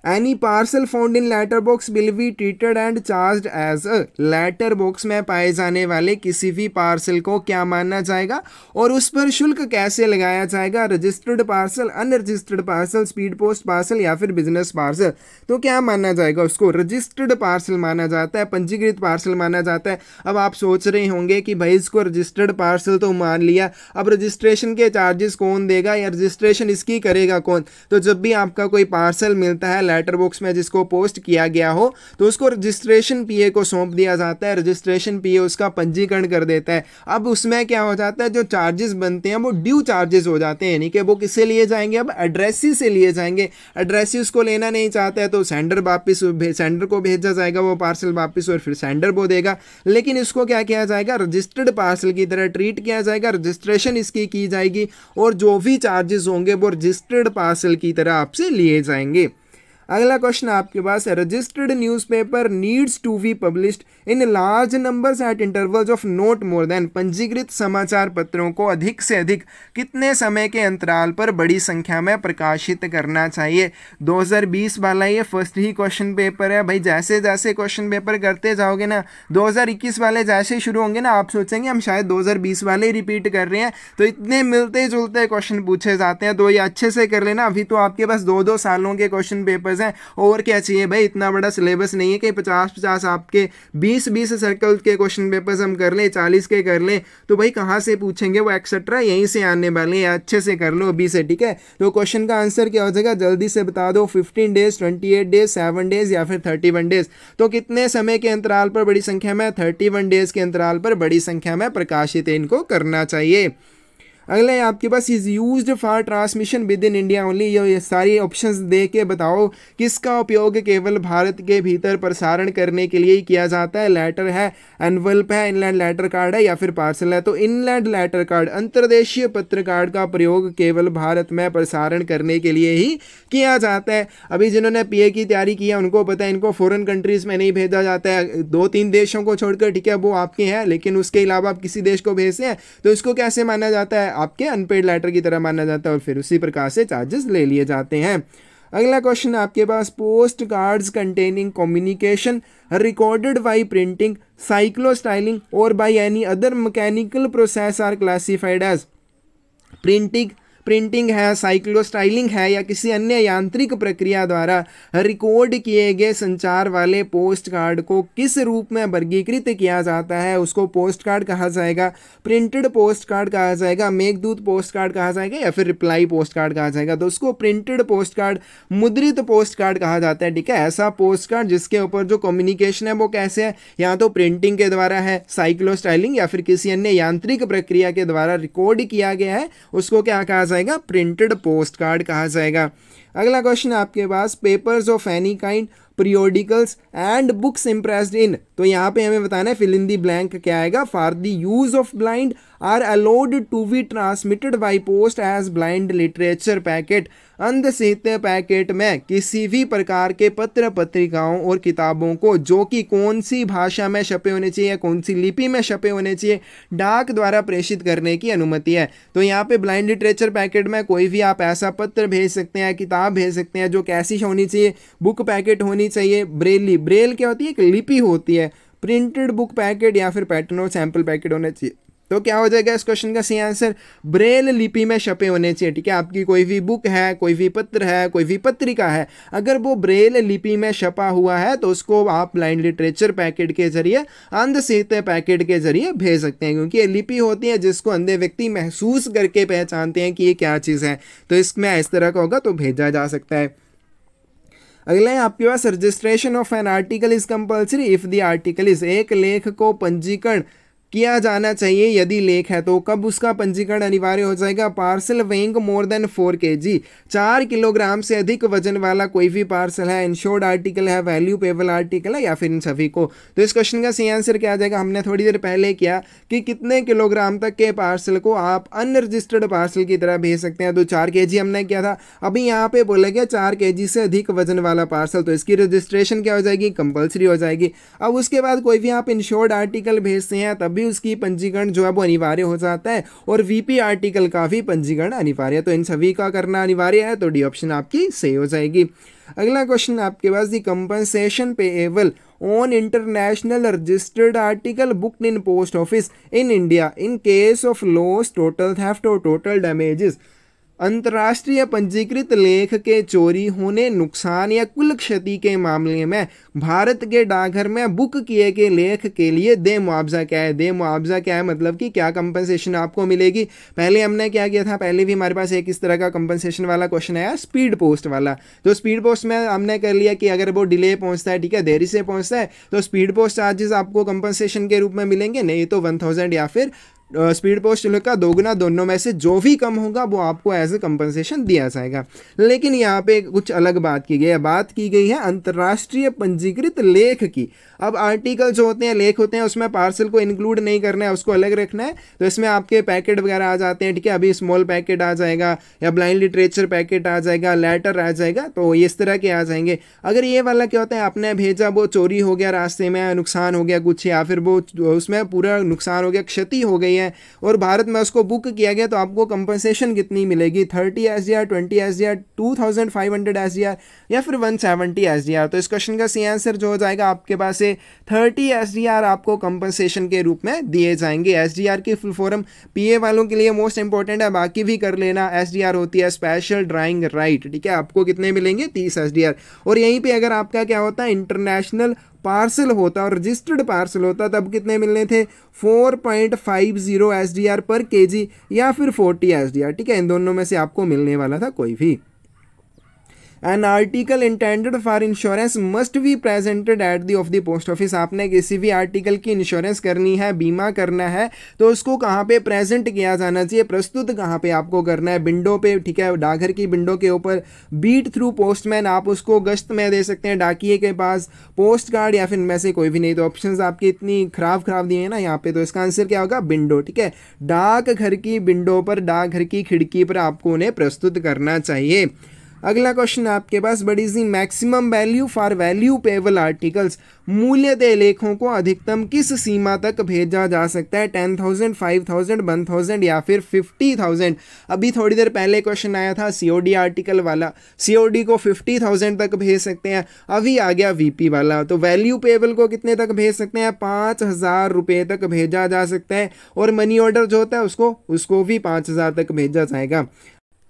any parcel found in letter box will be treated and charge as a letter box में पाए जाने वाले किसी भी पार्सल को क्या माना जाएगा और उस पर शुल्क कैसे लगाया जाएगा registered parcel unregistered parcel speed post parcel या फिर बिजनेस पार्सल तो क्या माना जाएगा उसको रजिस्टर्ड पार्सल माना जाता है पंजीकृत पार्सल माना जाता है अब आप सोच रहे होंगे कि भाई इसको रजिस्टर्ड पार्सल तो मान लिया अब रजिस्ट्रेशन के चार्जेस कौन देगा या रजिस्ट्रेशन इसकी करेगा कौन तो जब भी आपका कोई पार्सल मिलता है लेटर बॉक्स में जिसको पोस्ट किया गया हो तो उसको रजिस्ट्रेशन पीए को सौंप दिया जाता है रजिस्ट्रेशन पीए उसका पंजीकरण कर देता है अब उसमें क्या हो जाता है जो चार्जेस बनते हैं वो ड्यू चार्जेस हो जाते हैं यानी कि वो किससे लिए जाएंगे अब एड्रेसी से लिए जाएंगे एड्रेसी उसको लेना नहीं चाहता है तो सेंडर वापस सेंडर को भेजा जाएगा वो पार्सल वापस और फिर सेंडर वो देगा लेकिन इसको क्या किया जाएगा रजिस्टर्ड पार्सल की तरह ट्रीट किया जाएगा रजिस्ट्रेशन इसकी की जाएगी और जो भी चार्जेस होंगे वो रजिस्टर्ड पार्सल की तरह आपसे लिए जाएंगे अगला क्वेश्चन आपके पास है registered newspaper needs to be published in large numbers at intervals of not more than पंजीकृत समाचार पत्रों को अधिक से अधिक कितने समय के अंतराल पर बड़ी संख्या में प्रकाशित करना चाहिए 2020 वाला ये फर्स्ट ही क्वेश्चन पेपर है भाई जैसे जैसे क्वेश्चन पेपर करते जाओगे ना दो वाले जैसे शुरू होंगे ना आप सोचेंगे हम शायद दो वाले रिपीट कर रहे हैं तो इतने मिलते जुलते क्वेश्चन पूछे जाते हैं तो ये अच्छे से कर लेना अभी तो आपके पास दो दो सालों के क्वेश्चन पेपर सिलेबस है और क्या चाहिए भाई इतना बड़ा सिलेबस नहीं है कि पचास पचास आपके बीस बीस सर्कल के क्वेश्चन पेपर्स हम कर लें चालीस के कर लें तो भाई कहाँ से पूछेंगे वो एक्सेट्रा यहीं से आने वाले हैं अच्छे से कर लो अभी से ठीक है तो क्वेश्चन का आंसर क्या हो जाएगा जल्दी से बता दो fifteen days twenty days seven days या फिर थर्टी डेज तो कितने समय के अंतराल पर बड़ी संख्या में थर्टी डेज के अंतराल पर बड़ी संख्या में प्रकाशित इनको करना चाहिए अगला है आपके पास is use for transmission within India only ये सारी ऑप्शन दे के बताओ किसका उपयोग केवल भारत के भीतर प्रसारण करने के लिए ही किया जाता है लेटर है एनवल्प है इनलैंड लेटर कार्ड है या फिर पार्सल है तो इनलैंड लेटर कार्ड अंतर्देशीय पत्र कार्ड का प्रयोग केवल भारत में प्रसारण करने के लिए ही किया जाता है अभी जिन्होंने पीए की तैयारी की है उनको पता है इनको फॉरन कंट्रीज़ में नहीं भेजा जाता है दो तीन देशों को छोड़कर ठीक है वो आपके हैं लेकिन उसके अलावा आप किसी देश को भेजते हैं तो इसको कैसे माना जाता है आपके अनपेड लेटर की तरह माना जाता है और फिर उसी प्रकार से चार्जेस ले लिए जाते हैं अगला क्वेश्चन आपके पास post cards containing communication recorded by printing cyclostyling और by any other mechanical process are classified as printing printing है साइक्लोस्टाइलिंग है या किसी अन्य यांत्रिक प्रक्रिया द्वारा रिकॉर्ड किए गए संचार वाले पोस्ट कार्ड को किस रूप में वर्गीकृत किया जाता है उसको पोस्ट कार्ड कहा जाएगा प्रिंटेड पोस्ट कार्ड कहा जाएगा मेघदूत पोस्ट कार्ड कहा जाएगा या फिर रिप्लाई पोस्ट कार्ड कहा जाएगा तो उसको प्रिंटेड पोस्ट कार्ड मुद्रित पोस्ट कार्ड कहा जाता है ठीक है ऐसा पोस्ट कार्ड जिसके ऊपर जो कम्युनिकेशन है वो कैसे है या तो प्रिंटिंग के द्वारा है साइक्लोस्टाइलिंग या फिर किसी अन्य यांत्रिक प्रक्रिया के द्वारा रिकॉर्ड किया गया है उसको क्या कहा जाएगा जाएगा प्रिंटेड पोस्ट कार्ड कहा जाएगा अगला क्वेश्चन आपके पास papers of any kind periodicals and books impressed in तो यहाँ पे हमें बताना है फिल इन दी ब्लैंक क्या आएगा for the use of blind are allowed to be transmitted by post as blind literature packet अंध साहित्य पैकेट में किसी भी प्रकार के पत्र पत्रिकाओं और किताबों को जो कि कौन सी भाषा में छपे होने चाहिए या कौन सी लिपि में छपे होने चाहिए डाक द्वारा प्रेषित करने की अनुमति है तो यहाँ पे ब्लाइंड लिटरेचर पैकेट में कोई भी आप ऐसा पत्र भेज सकते हैं किताब भेज सकते हैं जो कैसी होनी चाहिए बुक पैकेट होनी चाहिए ब्रेली ब्रेल क्या होती है एक लिपि होती है प्रिंटेड बुक पैकेट या फिर पैटर्न और सैम्पल पैकेट होना चाहिए तो क्या हो जाएगा इस क्वेश्चन का सी आंसर ब्रेल लिपि में छपे होने चाहिए ठीक है आपकी कोई भी बुक है कोई भी पत्र है कोई भी पत्रिका है अगर वो ब्रेल लिपि में छपा हुआ है तो उसको आप ब्लाइंड लिटरेचर पैकेट के जरिए अंध साहित्य पैकेट के जरिए भेज सकते हैं क्योंकि ये लिपि होती है जिसको अंधे व्यक्ति महसूस करके पहचानते हैं कि ये क्या चीज़ है तो इसमें इस तरह का होगा तो भेजा जा सकता है अगला है आपके पास registration of an article is compulsory if the article is एक लेख को पंजीकरण किया जाना चाहिए यदि लेख है तो कब उसका पंजीकरण अनिवार्य हो जाएगा पार्सल वेंग मोर देन फोर के जी चार किलोग्राम से अधिक वजन वाला कोई भी पार्सल है इंश्योर्ड आर्टिकल है वैल्यू पेबल आर्टिकल है या फिर इन सभी को तो इस क्वेश्चन का सही आंसर क्या आ जाएगा हमने थोड़ी देर पहले किया कि कितने किलोग्राम तक के पार्सल को आप अनरजिस्टर्ड पार्सल की तरह भेज सकते हैं तो चार के हमने किया था अभी यहाँ पे बोला गया चार के से अधिक वजन वाला पार्सल तो इसकी रजिस्ट्रेशन क्या हो जाएगी कंपल्सरी हो जाएगी अब उसके बाद कोई भी आप इंश्योर्ड आर्टिकल भेजते हैं तब भी उसकी पंजीकरण जो है वो अनिवार्य हो जाता है और वीपी आर्टिकल का भी पंजीकरण अनिवार्य है तो इन सभी का करना अनिवार्य है तो डी ऑप्शन आपकी सही हो जाएगी अगला क्वेश्चन आपके पास the compensation avail on international registered article book in post office in India in case of loss total theft और टोटल डैमेजेस अंतर्राष्ट्रीय पंजीकृत लेख के चोरी होने नुकसान या कुल क्षति के मामले में भारत के डाकघर में बुक किए गए लेख के लिए दे मुआवजा क्या है दे मुआवजा क्या है मतलब कि क्या कंपनसेशन आपको मिलेगी पहले हमने क्या किया था पहले भी हमारे पास एक इस तरह का कंपनसेशन वाला क्वेश्चन आया स्पीड पोस्ट वाला तो स्पीड पोस्ट में हमने कर लिया कि अगर वो डिले पहुँचता है ठीक है देरी से पहुँचता है तो स्पीड पोस्ट चार्जेस आपको कंपनसेशन के रूप में मिलेंगे नहीं तो वन या फिर स्पीड पोस्ट का दोगुना दोनों में से जो भी कम होगा वो आपको एज ए कंपनसेशन दिया जाएगा लेकिन यहाँ पे कुछ अलग बात की गई है बात की गई है अंतर्राष्ट्रीय पंजीकृत लेख की अब आर्टिकल जो होते हैं लेख होते हैं उसमें पार्सल को इंक्लूड नहीं करना है उसको अलग रखना है तो इसमें आपके पैकेट वगैरह आ जाते हैं ठीक है अभी स्मॉल पैकेट आ जाएगा या ब्लाइंड लिटरेचर पैकेट आ जाएगा लेटर आ जाएगा तो इस तरह के आ जाएंगे अगर ये वाला क्या होता है आपने भेजा वो चोरी हो गया रास्ते में नुकसान हो गया कुछ या फिर वो उसमें पूरा नुकसान हो गया क्षति हो गई है और भारत में उसको बुक किया गया तो आपको कंपनसेशन कितनी मिलेगी thirty S D R twenty S D R two thousand five hundred S D R या फिर one seventy S D R तो इस क्वेश्चन का सी आंसर जो हो जाएगा आपके पास थर्टी एस डी आर आपको कंपनसेशन के रूप में दिए जाएंगे एस डी आर की फुल फॉर्म पी ए वालों के लिए मोस्ट इंपॉर्टेंट है बाकी भी कर लेना एस डी आर होती है स्पेशल ड्राइंग राइट ठीक है आपको कितने मिलेंगे तीस एस डी आर और यहीं पर अगर आपका क्या होता है इंटरनेशनल पार्सल होता और रजिस्टर्ड पार्सल होता तब कितने मिलने थे 4.50 पॉइंट पर केजी या फिर 40 एस ठीक है इन दोनों में से आपको मिलने वाला था कोई भी an article intended for insurance must be presented at the of the post office आपने किसी भी आर्टिकल की इंश्योरेंस करनी है बीमा करना है तो उसको कहाँ पे प्रेजेंट किया जाना चाहिए प्रस्तुत कहाँ पे आपको करना है विंडो पे ठीक है डाकघर की विंडो के ऊपर बीट थ्रू पोस्टमैन आप उसको गश्त में दे सकते हैं डाकिए के पास पोस्ट कार्ड या फिर इनमें से कोई भी नहीं तो ऑप्शन आपकी इतनी खराब खराब दिए हैं ना यहाँ पे तो इसका आंसर क्या होगा विंडो ठीक है डाकघर की विंडो पर डाकघर की खिड़की पर आपको उन्हें प्रस्तुत करना चाहिए अगला क्वेश्चन आपके पास what is the maximum value for value payable articles मूल्य दे लेखों को अधिकतम किस सीमा तक भेजा जा सकता है ten thousand five thousand one thousand या फिर फिफ्टी थाउजेंड अभी थोड़ी देर पहले क्वेश्चन आया था सीओडी आर्टिकल वाला सीओडी को फिफ्टी थाउजेंड तक भेज सकते हैं अभी आ गया वीपी वाला तो वैल्यू पेबल को कितने तक भेज सकते हैं पाँच हज़ार रुपये तक भेजा जा सकता है और मनी ऑर्डर जो होता है उसको उसको भी पाँच हज़ार तक भेजा जाएगा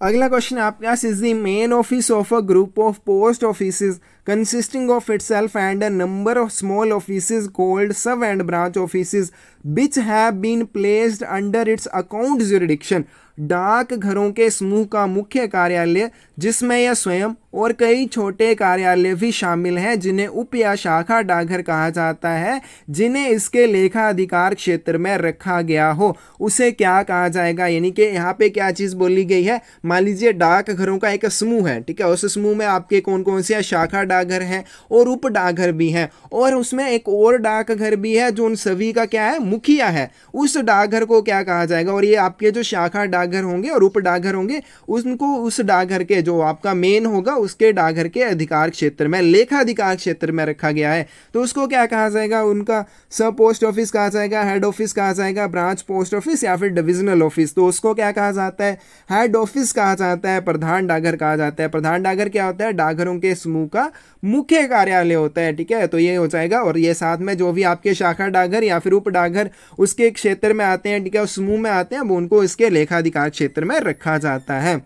अगला क्वेश्चन आपके पास is the main office of a group of post office consisting of itself and a number of small offices called sub and branch offices which have been placed under its account jurisdiction डाक घरों के समूह का मुख्य कार्यालय जिसमें यह स्वयं और कई छोटे कार्यालय भी शामिल हैं जिन्हें उप या शाखा डाकघर कहा जाता है जिन्हें इसके लेखा अधिकार क्षेत्र में रखा गया हो उसे क्या कहा जाएगा यानी कि यहाँ पे क्या चीज़ बोली गई है मान लीजिए डाक घरों का एक समूह है ठीक है उस समूह में आपके कौन कौन से शाखा डाक डाकघर हैं और उप डाकघर भी हैं और उसमें एक और डाकघर भी है जो उन सभी का क्या है मुखिया है उस डाकघर को क्या कहा जाएगा और ये आपके जो शाखा डाकघर होंगे और उप डाकघर होंगे उनको उस डाकघर के जो आपका मेन होगा उसके डाकघर के अधिकार क्षेत्र में लेखा अधिकार क्षेत्र में रखा गया है तो उसको क्या कहा जाएगा उनका सब पोस्ट ऑफिस कहा जाएगा हेड ऑफिस कहा जाएगा ब्रांच पोस्ट ऑफिस या फिर डिविजनल ऑफिस तो उसको क्या कहा जाता है हेड ऑफिस कहा जाता है प्रधान डाकघर कहा जाता है प्रधान डाकघर क्या होता है डाकघरों के समूह का मुख्य कार्यालय होता है ठीक है तो ये हो जाएगा और ये साथ में जो भी आपके शाखा डाकघर या फिर उप डाकघर उसके क्षेत्र में आते हैं ठीक है समूह में आते हैं अब उनको इसके लेखाधिकार क्षेत्र में रखा जाता है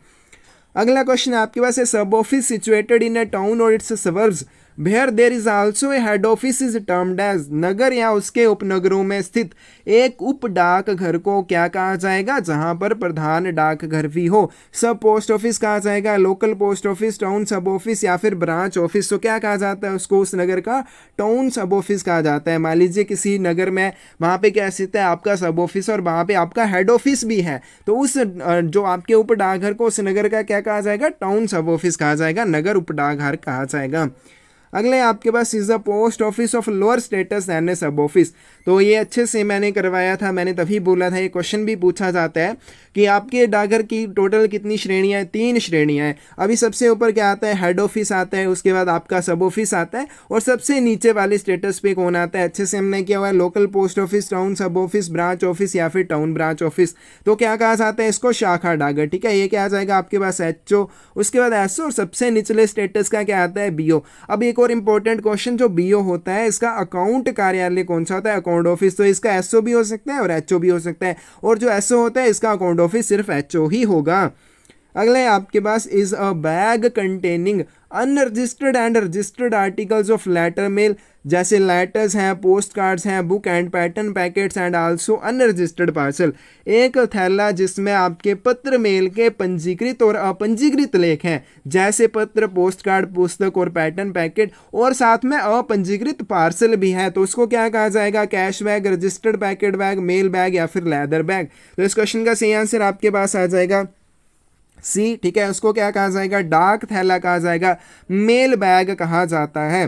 अगला क्वेश्चन आपके पास है sub office situated in a town और its suburbs where there is also a head office is termed as नगर या उसके उपनगरों में स्थित एक उप डाक घर को क्या कहा जाएगा जहां पर प्रधान डाक घर भी हो सब पोस्ट ऑफिस कहा जाएगा local post office town sub office या फिर ब्रांच ऑफिस तो क्या कहा जाता है उसको उस नगर का टाउन सब ऑफिस कहा जाता है मान लीजिए किसी नगर में वहाँ पे क्या स्थित है आपका सब ऑफिस और वहाँ पे आपका हेड ऑफिस भी है तो उस जो आपके उप डाकघर को उस नगर का क्या कहा जाएगा टाउन सब ऑफिस कहा जाएगा नगर उप डाकघर कहा जाएगा अगले आपके पास is the post office of lower status an a sub office तो ये अच्छे से मैंने करवाया था मैंने तभी बोला था ये क्वेश्चन भी पूछा जाता है कि आपके डाकघर की टोटल कितनी श्रेणियाँ हैं तीन श्रेणियाँ हैं अभी सबसे ऊपर क्या आता है हेड ऑफिस आता है उसके बाद आपका सब ऑफिस आता है और सबसे नीचे वाले स्टेटस पे कौन आता है अच्छे से हमने किया हुआ है local post office town sub office branch office या फिर टाउन ब्रांच ऑफिस तो क्या कहा जाता है इसको शाखा डागर ठीक है ये क्या आ जाएगा आपके पास एच उसके बाद एस और सबसे निचले स्टेटस का क्या आता है बी अब एक और इंपॉर्टेंट क्वेश्चन जो बी होता है इसका अकाउंट कार्यालय कौन सा होता है अकाउंट ऑफिस तो इसका एसओ भी हो सकता है और एचओ भी हो सकता है और जो एसओ होता है इसका अकाउंट ऑफिस सिर्फ एचओ ही होगा अगले आपके पास is a bag containing unregistered and registered articles of letter mail जैसे लेटर्स हैं पोस्ट कार्ड्स हैं book and pattern packets and also unregistered parcel एक थैला जिसमें आपके पत्र मेल के पंजीकृत और अपंजीकृत लेख हैं जैसे पत्र पोस्ट कार्ड पुस्तक और पैटर्न पैकेट और साथ में अपंजीकृत पार्सल भी है तो उसको क्या कहा जाएगा cash bag registered packet bag mail bag या फिर लेदर बैग तो इस क्वेश्चन का सही आंसर आपके पास आ जाएगा सी ठीक है उसको क्या कहा जाएगा डाक थैला कहा जाएगा मेल बैग कहा जाता है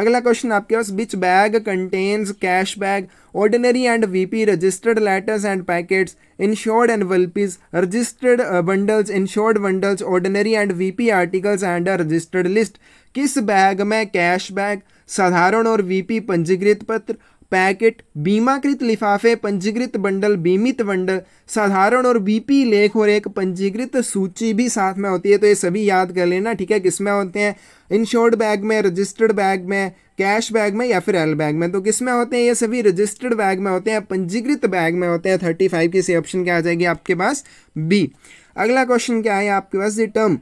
अगला क्वेश्चन आपके पास which bag contains cash bag ordinary and VP registered letters and packets insured VPs registered bundles insured bundles ordinary and VP articles and registered list किस बैग में कैश बैग साधारण और वीपी पंजीकृत पत्र पैकेट बीमाकृत लिफाफे पंजीकृत बंडल बीमित बंडल साधारण और बीपी लेख और एक पंजीकृत सूची भी साथ में होती है तो ये सभी याद कर लेना ठीक है किसमें होते हैं इंश्योर्ड बैग में रजिस्टर्ड बैग में कैश बैग में या फिर एल बैग में तो किस में होते हैं ये सभी रजिस्टर्ड बैग में होते हैं पंजीकृत बैग में होते हैं थर्टी फाइव की सी ऑप्शन क्या आ जाएगी आपके पास बी अगला क्वेश्चन क्या है आपके पास ये term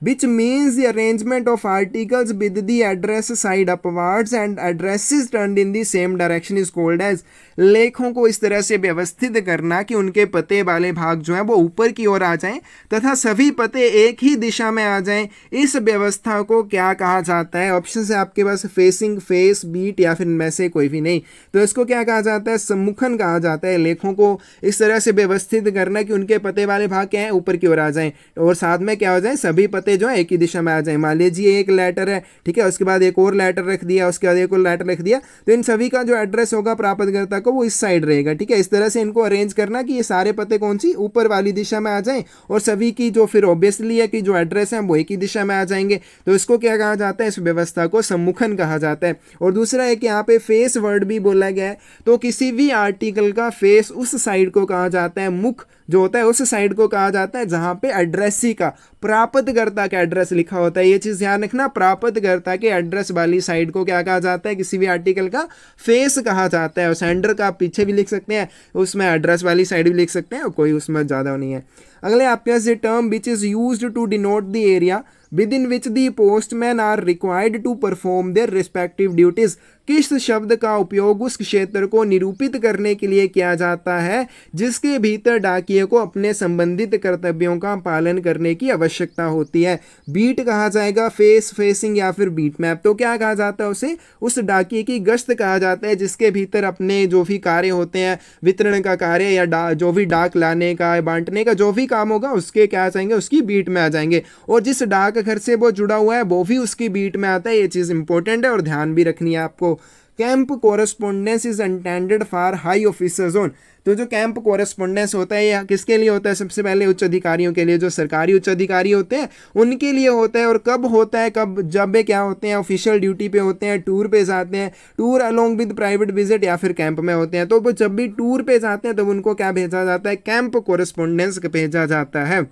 which means the arrangement of articles with the address side upwards and addresses turned in the same direction is called as लेखों को इस तरह से व्यवस्थित करना कि उनके पते वाले भाग जो हैं वो ऊपर की ओर आ जाएं तथा सभी पते एक ही दिशा में आ जाएं इस व्यवस्था को क्या कहा जाता है ऑप्शन है आपके पास फेसिंग फेस बीट या फिर इनमें से कोई भी नहीं तो इसको क्या कहा जाता है सम्मुखन कहा जाता है लेखों को इस तरह से व्यवस्थित करना कि उनके पते वाले भाग क्या हैं ऊपर की ओर आ जाएँ और साथ में क्या हो जाए सभी पते पत्ते जो है एक ही दिशा में आ जाए मान लीजिए एक लेटर है ठीक है उसके बाद एक और लेटर रख दिया उसके बाद एक और लेटर रख दिया तो इन सभी का जो एड्रेस होगा प्राप्तकर्ता को वो इस साइड रहेगा ठीक है इस तरह से इनको अरेंज करना कि ये सारे पते कौन सी ऊपर वाली दिशा में आ जाए और सभी की जो फिर ऑब्वियसली है कि जो एड्रेस है वो एक ही दिशा में आ जाएंगे तो इसको क्या कहा जाता है इस व्यवस्था को सम्मुखन कहा जाता है और दूसरा है कि यहाँ पे फेस वर्ड भी बोला गया है तो किसी भी आर्टिकल का फेस उस साइड को कहा जाता है मुख्य जो होता है उस साइड को कहा जाता है जहाँ पे एड्रेसी का प्राप्तकर्ता का एड्रेस लिखा होता है ये चीज़ ध्यान रखना प्राप्तकर्ता के एड्रेस वाली साइड को क्या कहा जाता है किसी भी आर्टिकल का फेस कहा जाता है और सेंडर का आप पीछे भी लिख सकते हैं उसमें एड्रेस वाली साइड भी लिख सकते हैं कोई उसमें ज़्यादा नहीं है अगले आपके पास ये term which is use to denote the area within which the postman are required to perform their respective duties किस शब्द का उपयोग उस क्षेत्र को निरूपित करने के लिए किया जाता है जिसके भीतर डाकिए को अपने संबंधित कर्तव्यों का पालन करने की आवश्यकता होती है बीट कहा जाएगा फेस फेसिंग या फिर बीट मैप तो क्या कहा जाता है उसे उस डाकिए की गश्त कहा जाता है जिसके भीतर अपने जो भी कार्य होते हैं वितरण का कार्य या जो भी डाक लाने का बांटने का जो भी काम होगा उसके क्या आ जाएंगे उसकी बीट में आ जाएंगे और जिस डाकघर से वो जुड़ा हुआ है वो भी उसकी बीट में आता है ये चीज़ इंपॉर्टेंट है और ध्यान भी रखनी है आपको camp correspondence is intended for high officer zone तो जो कैंप कॉरेस्पॉन्डेंस होता है या किसके लिए होता है सबसे पहले उच्च अधिकारियों के लिए जो सरकारी उच्च अधिकारी होते हैं उनके लिए होता है और कब होता है कब जब वे क्या होते हैं ऑफिशियल ड्यूटी पे होते हैं टूर पे जाते हैं tour along with private visit या फिर कैंप में होते हैं तो वो जब भी टूर पे जाते हैं तब तो उनको क्या भेजा जाता है कैंप कोरस्पोंडेंस भेजा जाता है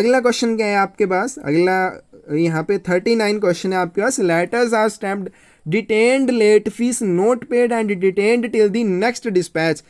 अगला क्वेश्चन क्या है आपके पास अगला यहाँ पे थर्टी नाइन क्वेश्चन है आपके पास letters are stamped detained late fees not paid and detained till the next dispatch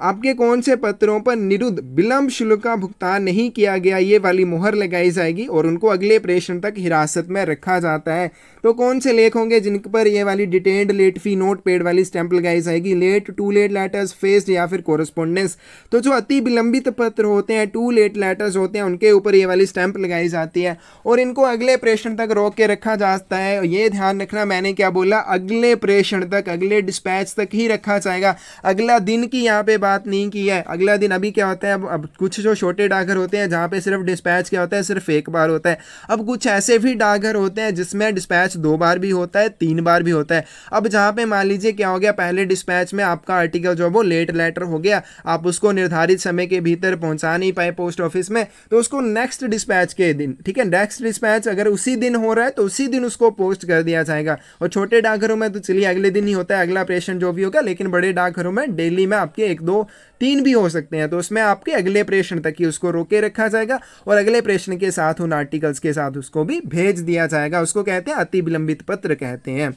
आपके कौन से पत्रों पर निरुद्ध विलंब शुल्क का भुगतान नहीं किया गया ये वाली मोहर लगाई जाएगी और उनको अगले प्रेषण तक हिरासत में रखा जाता है तो कौन से लेख होंगे जिन पर ये वाली detained late fee not paid वाली स्टैंप लगाई जाएगी late too late letters faced या फिर कोरस्पोंडेंस तो जो अति विलंबित पत्र होते हैं टू लेट लेटर्स होते हैं उनके ऊपर ये वाली स्टैंप लगाई जाती है और इनको अगले प्रेषण तक रोक के रखा जाता है ये ध्यान रखना मैंने क्या बोला अगले प्रेषण तक अगले डिस्पैच तक ही रखा जाएगा अगला दिन की यहाँ पे बात नहीं की है अगला दिन अभी क्या होता है अब अब कुछ जो छोटे डाकघर होते हैं जहाँ पे सिर्फ डिस्पैच क्या होता है सिर्फ एक बार होता है अब कुछ ऐसे भी डाकघर होते हैं जिसमें डिस्पैच दो बार भी होता है तीन बार भी होता है अब जहाँ पर मान लीजिए क्या हो गया पहले डिस्पैच में आपका आर्टिकल जो है वो लेट लेटर हो गया आप उसको निर्धारित समय के भीतर पहुँचा नहीं पाए पोस्ट ऑफिस में तो उसको नेक्स्ट डिस्पैच के दिन ठीक है नेक्स्ट डिस्पैच अगर उसी दिन हो रहा है तो उसी दिन उसको पोस्ट कर दिया जाएगा और छोटे डाकघरों में तो चलिए अगले दिन ही होता है अगला ऑपरेशन जो भी होगा लेकिन बड़े डाकघरों में डेली में आपके एक दो दो तीन भी हो सकते हैं तो उसमें आपके अगले प्रेषण तक ही उसको रोके रखा जाएगा और अगले प्रेषण के साथ उन आर्टिकल्स के साथ उसको भी भेज दिया जाएगा उसको कहते हैं अति विलंबित पत्र कहते हैं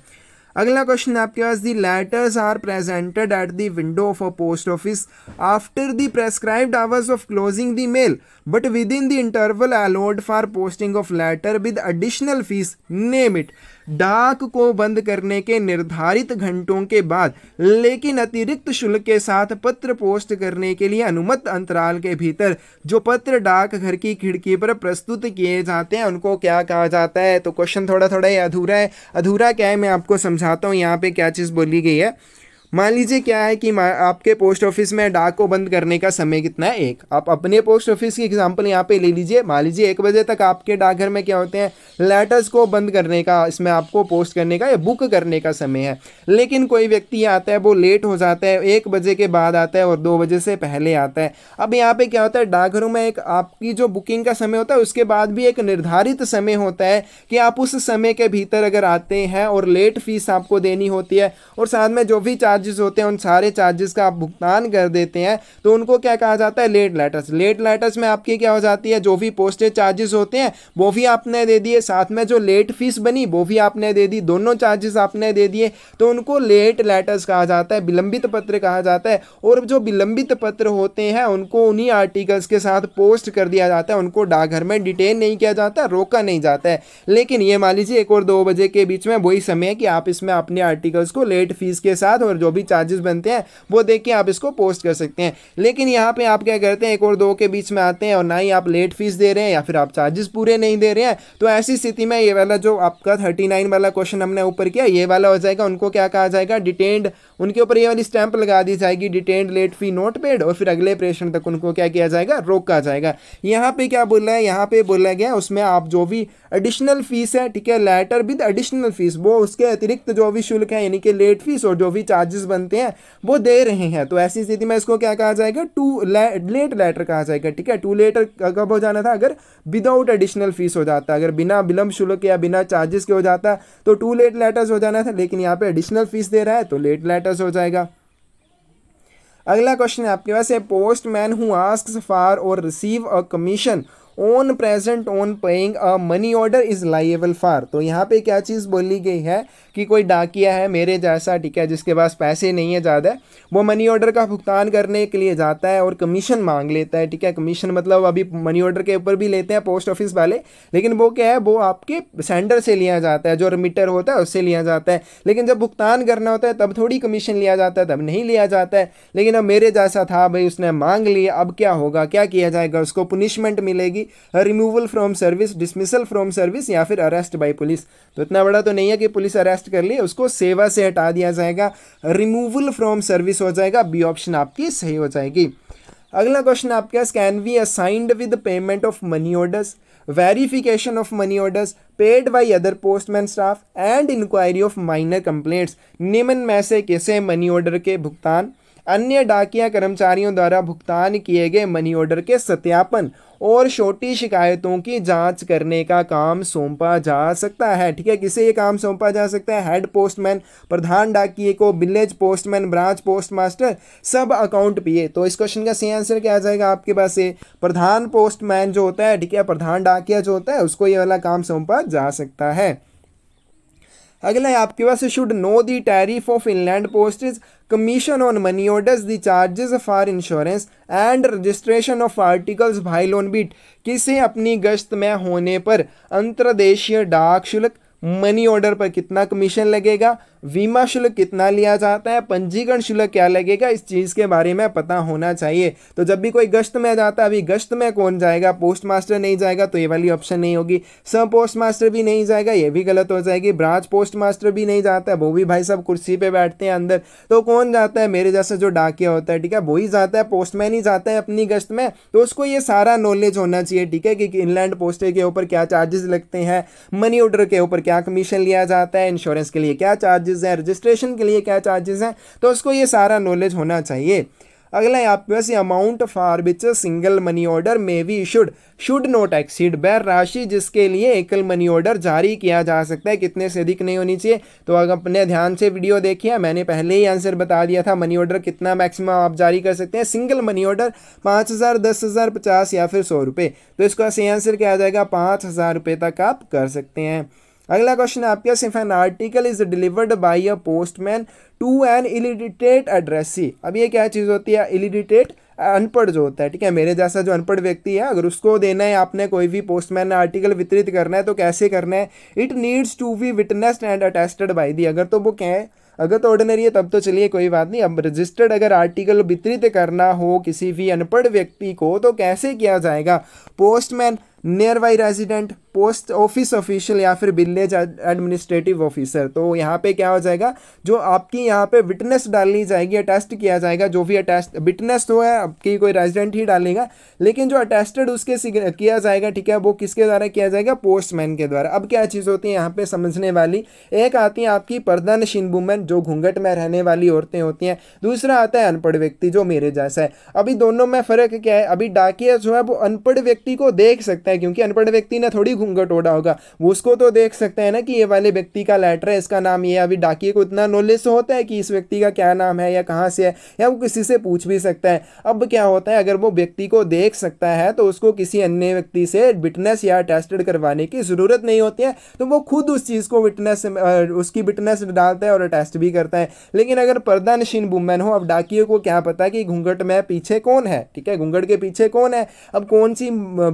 अगला क्वेश्चन आपके पास the letters are presented at the window of a post office after the prescribed hours of closing the mail but within the interval allowed for posting of letter with additional fees name it डाक को बंद करने के निर्धारित घंटों के बाद लेकिन अतिरिक्त शुल्क के साथ पत्र पोस्ट करने के लिए अनुमत अंतराल के भीतर जो पत्र डाक घर की खिड़की पर प्रस्तुत किए जाते हैं उनको क्या कहा जाता है तो क्वेश्चन थोड़ा थोड़ा ही अधूरा है अधूरा क्या है मैं आपको समझाता हूँ यहाँ पे क्या चीज़ बोली गई है मान लीजिए क्या है कि आपके पोस्ट ऑफिस में डाक को बंद करने का समय कितना है एक आप अपने पोस्ट ऑफिस की एग्जाम्पल यहाँ पे ले लीजिए मान लीजिए एक बजे तक आपके डाकघर में क्या होते हैं लेटर्स को बंद करने का इसमें आपको पोस्ट करने का या बुक करने का समय है लेकिन कोई व्यक्ति आता है वो लेट हो जाता है एक बजे के बाद आता है और दो बजे से पहले आता है अब यहाँ पर क्या होता है डाकघरों में एक आपकी जो बुकिंग का समय होता है उसके बाद भी एक निर्धारित समय होता है कि आप उस समय के भीतर अगर आते हैं और लेट फीस आपको देनी होती है और साथ में जो भी चार्ज चार्जेस होते हैं उन सारे चार्जेस का आप भुगतान कर देते हैं तो उनको क्या कहा जाता है लेट लेटर्स लेट लेटर्स में आपकी क्या हो जाती है जो भी पोस्टेज चार्जेस होते हैं वो भी आपने दे दिए साथ में जो लेट फीस बनी वो भी आपने दे दी दोनों चार्जेस आपने दे दिए तो उनको लेट लेटर्स कहा जाता है विलंबित पत्र कहा जाता है और जो विलंबित पत्र होते हैं उनको उन्हीं आर्टिकल्स के साथ पोस्ट कर दिया जाता है उनको डाकघर में डिटेन नहीं किया जाता रोका नहीं जाता है लेकिन ये मान लीजिए एक और दो बजे के बीच में वही समय है कि आप इसमें अपने आर्टिकल्स को लेट फीस के साथ और जो भी चार्जेस बनते हैं वो देख के आप इसको पोस्ट कर सकते हैं लेकिन यहाँ पे आप क्या करते हैं एक और दो के बीच में आते हैं और ना ही आप लेट फीस दे रहे हैं या फिर आप चार्जेस पूरे नहीं दे रहे हैं तो ऐसी स्थिति में ये वाला जो आपका थर्टी नाइन वाला क्वेश्चन हमने ऊपर किया ये वाला हो जाएगा उनको क्या कहा जाएगा डिटेंड उनके ऊपर ये वाली स्टैंप लगा दी जाएगी detained late fee not paid और फिर अगले प्रेशन तक उनको क्या किया जाएगा रोका जाएगा यहाँ पर क्या बोल रहा है यहाँ पर बोला गया उसमें आप जो भी एडिशनल फीस है ठीक है लेटर विद एडिशनल फीस वो उसके अतिरिक्त जो भी शुल्क है यानी कि लेट फीस और जो भी चार्जेस चार्जेस बनते हैं वो दे रहे हैं तो ऐसी स्थिति में इसको क्या कहा जाएगा टू लेट लेटर कहा जाएगा ठीक है टू लेटर कब हो जाना था अगर विदाउट एडिशनल फीस हो जाता अगर बिना विलंब शुल्क या बिना चार्जेस के हो जाता तो टू लेट लेटर्स हो जाना था लेकिन यहाँ पे एडिशनल फीस दे रहा है तो लेट लेटर्स हो जाएगा अगला क्वेश्चन है आपके पास है postman who ask for or receive a commission on present on paying a money order is liable for तो यहाँ पे क्या चीज़ बोली गई है कि कोई डाकिया है मेरे जैसा ठीक है जिसके पास पैसे नहीं है ज़्यादा वो मनी ऑर्डर का भुगतान करने के लिए जाता है और कमीशन मांग लेता है ठीक है कमीशन मतलब अभी मनी ऑर्डर के ऊपर भी लेते हैं पोस्ट ऑफिस वाले लेकिन वो क्या है वो आपके सेंडर से लिया जाता है जो रिमिटर होता है उससे लिया जाता है लेकिन जब भुगतान करना होता है तब थोड़ी कमीशन लिया जाता है तब नहीं लिया जाता है लेकिन अब मेरे जैसा था भाई उसने मांग लिया अब क्या होगा क्या किया जाएगा उसको पुनिशमेंट मिलेगी removal from service dismissal from service या फिर अरेस्ट बाई पुलिस तो इतना बड़ा तो नहीं है कि पुलिस अरेस्ट कास्ट कर लिए उसको सेवा से हटा दिया जाएगा रिमूवल फ्रॉम सर्विस हो जाएगा बी ऑप्शन आपकी सही हो जाएगी अगला क्वेश्चन आपके पास can be assigned with payment of money orders verification of money orders paid by other postman staff and inquiry of minor complaints निम्न में से किसे मनी ऑर्डर के भुगतान अन्य डाकिया कर्मचारियों द्वारा भुगतान किए गए मनी ऑर्डर के सत्यापन और छोटी शिकायतों की जांच करने का काम सौंपा जा सकता है ठीक है किसे ये काम सौंपा जा सकता है हेड पोस्टमैन प्रधान डाकिए को village postman branch postmaster sub account PA तो इस क्वेश्चन का सही आंसर क्या आ जाएगा आपके पास ये प्रधान पोस्टमैन जो होता है ठीक है प्रधान डाकिया जो होता है उसको ये वाला काम सौंपा जा सकता है अगला है आपके पास should know the tariff of inland postage commission on money orders the charges for insurance and registration of articles by lone beat किसे अपनी गश्त में होने पर अंतर्देशीय डाक शुल्क मनी ऑर्डर पर कितना कमीशन लगेगा बीमा शुल्क कितना लिया जाता है पंजीकरण शुल्क क्या लगेगा इस चीज़ के बारे में पता होना चाहिए तो जब भी कोई गश्त में जाता है अभी गश्त में कौन जाएगा पोस्ट मास्टर नहीं जाएगा तो ये वाली ऑप्शन नहीं होगी सब पोस्ट मास्टर भी नहीं जाएगा ये भी गलत हो जाएगी ब्रांच पोस्ट मास्टर भी नहीं जाता है वो भी भाई साहब कुर्सी पर बैठते हैं अंदर तो कौन जाता है मेरे जैसा जो डाकिया होता है ठीक है वो ही जाता है पोस्टमैन ही जाता है अपनी गश्त में तो उसको ये सारा नॉलेज होना चाहिए ठीक है कि इनलैंड पोस्ट के ऊपर क्या चार्जेस लगते हैं मनी ऑर्डर के ऊपर क्या क्या कमीशन लिया जाता है इंश्योरेंस के लिए क्या चार्जेस हैं रजिस्ट्रेशन के लिए क्या चार्जेस हैं तो उसको ये सारा नॉलेज होना चाहिए अगला है आपके पास amount for which single money order may we should should not exceed बैर राशि जिसके लिए एकल मनी ऑर्डर जारी किया जा सकता है कितने से अधिक नहीं होनी चाहिए तो अगर अपने ध्यान से वीडियो देखिए मैंने पहले ही आंसर बता दिया था मनी ऑर्डर कितना मैक्सिमम आप जारी कर सकते हैं सिंगल मनी ऑर्डर पाँच हज़ार दस हज़ार पचास या फिर सौ रुपये तो इसका सही आंसर क्या आ जाएगा पाँच हज़ार रुपये तक आप कर सकते हैं अगला क्वेश्चन है आपके सिर्फ an article is delivered by a postman to an illiterate addressee अब ये क्या चीज़ होती है इलिडिटेट अनपढ़ जो होता है ठीक है मेरे जैसा जो अनपढ़ व्यक्ति है अगर उसको देना है आपने कोई भी पोस्टमैन ने आर्टिकल वितरित करना है तो कैसे करना है it needs to be witness and attested by the अगर तो वो कहें अगर तो ऑर्डिनरी है तब तो चलिए कोई बात नहीं अब रजिस्टर्ड अगर आर्टिकल वितरित करना हो किसी भी अनपढ़ व्यक्ति को तो कैसे किया जाएगा postman nearby resident post office official या फिर विलेज एडमिनिस्ट्रेटिव ऑफिसर तो यहाँ पे क्या हो जाएगा जो आपकी यहाँ पे विटनेस डालनी जाएगी अटेस्ट किया जाएगा जो भी अटेस्ट विटनेस तो है आपकी कोई रेजिडेंट ही डालेगा लेकिन जो अटेस्टेड उसके किया जाएगा ठीक है वो किसके द्वारा किया जाएगा पोस्टमैन के द्वारा अब क्या चीज़ होती है यहाँ पे समझने वाली एक आती है आपकी पर्दानशीन वूमेन जो घूंघट में रहने वाली औरतें होती हैं दूसरा आता है अनपढ़ व्यक्ति जो मेरे जैसा है अभी दोनों में फ़र्क क्या है अभी डाकिया जो है वो अनपढ़ व्यक्ति को देख सकता है क्योंकि अनपढ़ व्यक्ति ने थोड़ी घूंघट ओढ़ा होगा उसको तो देख सकते हैं ना कि ये वाले व्यक्ति का लेटर है इसका नाम ये अभी डाकिए को इतना नॉलेज तो होता है कि इस व्यक्ति का क्या नाम है या कहाँ से है या वो किसी से पूछ भी सकता है अब क्या होता है अगर वो व्यक्ति को देख सकता है तो उसको किसी अन्य व्यक्ति से विटनेस या टेस्टेड करवाने की ज़रूरत नहीं होती है तो वो खुद उस चीज़ को विटनेस उसकी विटनेस डालता है और टेस्ट भी करता है लेकिन अगर पर्दा नशीन वुमेन हो अब डाकिए को क्या पता कि घूंघट में पीछे कौन है ठीक है घूंघट के पीछे कौन है अब कौन सी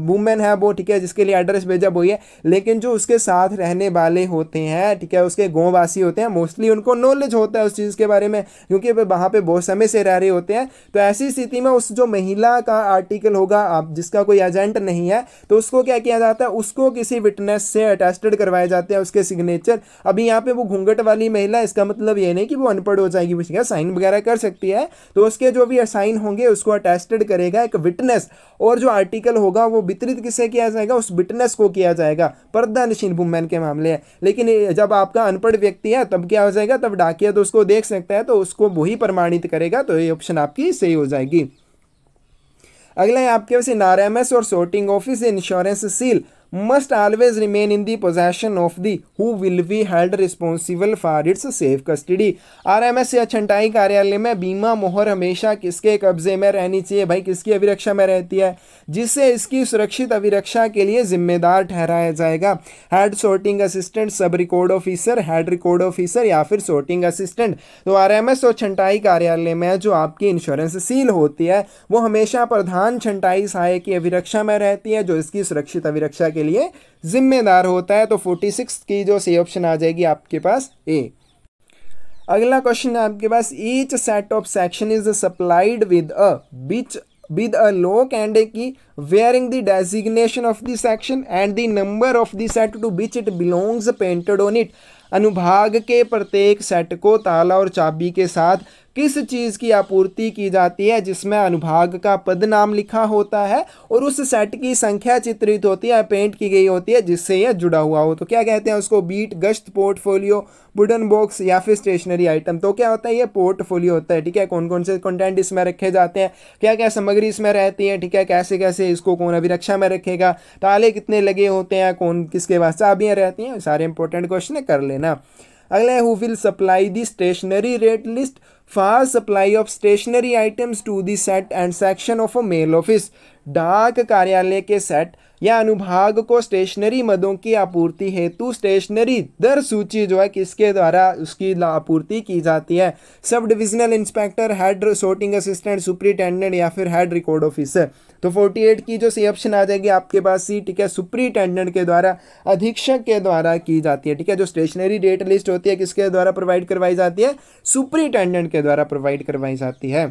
वुमेन है वो ठीक है जिसके लिए एड्रेस भेजा हुई है लेकिन जो उसके साथ रहने वाले होते हैं ठीक है उसके गाँववासी होते हैं मोस्टली उनको नॉलेज होता है उस चीज़ के बारे में क्योंकि वहाँ पर बहुत समय से रह रहे होते हैं तो ऐसी स्थिति में उस जो महिला का आर्टिकल होगा आप जिसका कोई एजेंट नहीं है तो उसको क्या किया जाता है उसको किसी विटनेस से अटेस्टेड करवाए जाते हैं उसके सिग्नेचर अभी यहाँ पे वो घूंघट वाली महिला इसका मतलब ये नहीं कि वो अनपढ़ हो जाएगी वो साइन वगैरह कर सकती है तो उसके जो भी साइन होंगे उसको अटेस्टेड करेगा एक विटनेस और जो आर्टिकल होगा वो वितरित किसे किया जाएगा उस विटनेस को किया किया जाएगा पर्दा नशीन वुमेन के मामले है लेकिन जब आपका अनपढ़ व्यक्ति है तब क्या हो जाएगा तब डाकिया तो उसको देख सकता है तो उसको वही प्रमाणित करेगा तो ये ऑप्शन आपकी सही हो जाएगी अगला है आपके पास an or sorting office insurance seal must always remain in the possession of the who will be held responsible for its safe custody RMS या छंटाई कार्यालय में बीमा मोहर हमेशा किसके कब्जे में रहनी चाहिए भाई किसकी अभिरक्षा में रहती है जिससे इसकी सुरक्षित अभिरक्षा के लिए जिम्मेदार ठहराया जाएगा head sorting assistant sub record officer head record officer या फिर सॉर्टिंग असिस्टेंट तो आर एम एस और छंटाई कार्यालय में जो आपकी इंश्योरेंस सील होती है वो हमेशा प्रधान छंटाई सहायक की अभिरक्षा में रहती है जो इसकी सुरक्षित अभिरक्षा के के लिए जिम्मेदार होता है तो फोर्टी सिक्स की जो सी ऑप्शन आ जाएगी आपके पास ए अगला क्वेश्चन है आपके पास each set of section is supplied with a beach with a lock and key bearing the designation of the section and the number of the set to which it belongs painted on it अनुभाग के प्रत्येक सेट को ताला और चाबी के साथ किस चीज़ की आपूर्ति की जाती है जिसमें अनुभाग का पद नाम लिखा होता है और उस सेट की संख्या चित्रित होती है पेंट की गई होती है जिससे यह जुड़ा हुआ हो तो क्या कहते हैं उसको बीट गश्त पोर्टफोलियो वुडन बॉक्स या फिर स्टेशनरी आइटम तो क्या होता है ये पोर्टफोलियो होता है ठीक है कौन कौन से कंटेंट इसमें रखे जाते हैं क्या क्या सामग्री इसमें रहती है ठीक है कैसे कैसे इसको कौन अभिरक्षा में रखेगा ताले कितने लगे होते हैं कौन किसके पास चाबियाँ रहती हैं सारे इंपॉर्टेंट क्वेश्चन कर लेना अगला है who will supply the stationery rate list for supply of stationery items to the set and section of a mail office डाक कार्यालय के सेट या अनुभाग को स्टेशनरी मदों की आपूर्ति हेतु स्टेशनरी दर सूची जो है किसके द्वारा उसकी आपूर्ति की जाती है sub divisional inspector head sorting assistant superintendent या फिर हेड रिकॉर्ड ऑफिसर तो 48 की जो सी ऑप्शन आ जाएगी आपके पास सी ठीक है सुप्रीटेंडेंट के द्वारा अधीक्षक के द्वारा की जाती है ठीक है जो स्टेशनरी डेट लिस्ट होती है किसके द्वारा प्रोवाइड करवाई जाती है सुप्रीटेंडेंट के द्वारा प्रोवाइड करवाई जाती है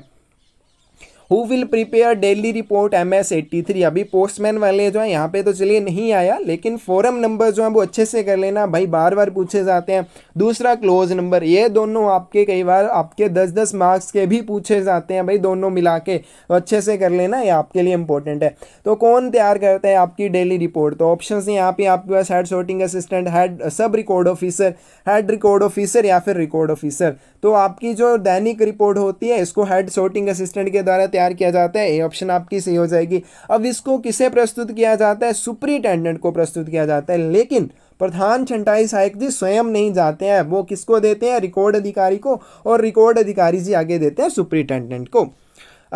who will prepare daily report M S eighty three अभी पोस्टमैन वाले जो है यहाँ पे तो चलिए नहीं आया लेकिन फोरम नंबर जो है वो अच्छे से कर लेना भाई बार बार पूछे जाते हैं दूसरा क्लोज नंबर ये दोनों आपके कई बार आपके दस दस मार्क्स के भी पूछे जाते हैं भाई दोनों मिला के तो अच्छे से कर लेना ये आपके लिए इंपॉर्टेंट है तो कौन तैयार करता है आपकी डेली रिपोर्ट तो ऑप्शन हैं यहाँ पे आपके पास head sorting assistant head sub record officer head record officer या फिर रिकॉर्ड ऑफिसर तो आपकी जो दैनिक रिपोर्ट होती है इसको हेड शॉर्टिंग असिस्टेंट के द्वारा तैयार किया जाता है ए ऑप्शन आपकी सही हो जाएगी अब इसको किसे प्रस्तुत किया जाता है सुप्रिटेंडेंट को प्रस्तुत किया जाता है लेकिन प्रधान छंटाई सहायक जी स्वयं नहीं जाते हैं वो किसको देते हैं रिकॉर्ड अधिकारी को और रिकॉर्ड अधिकारी जी आगे देते हैं सुप्रिंटेंडेंट को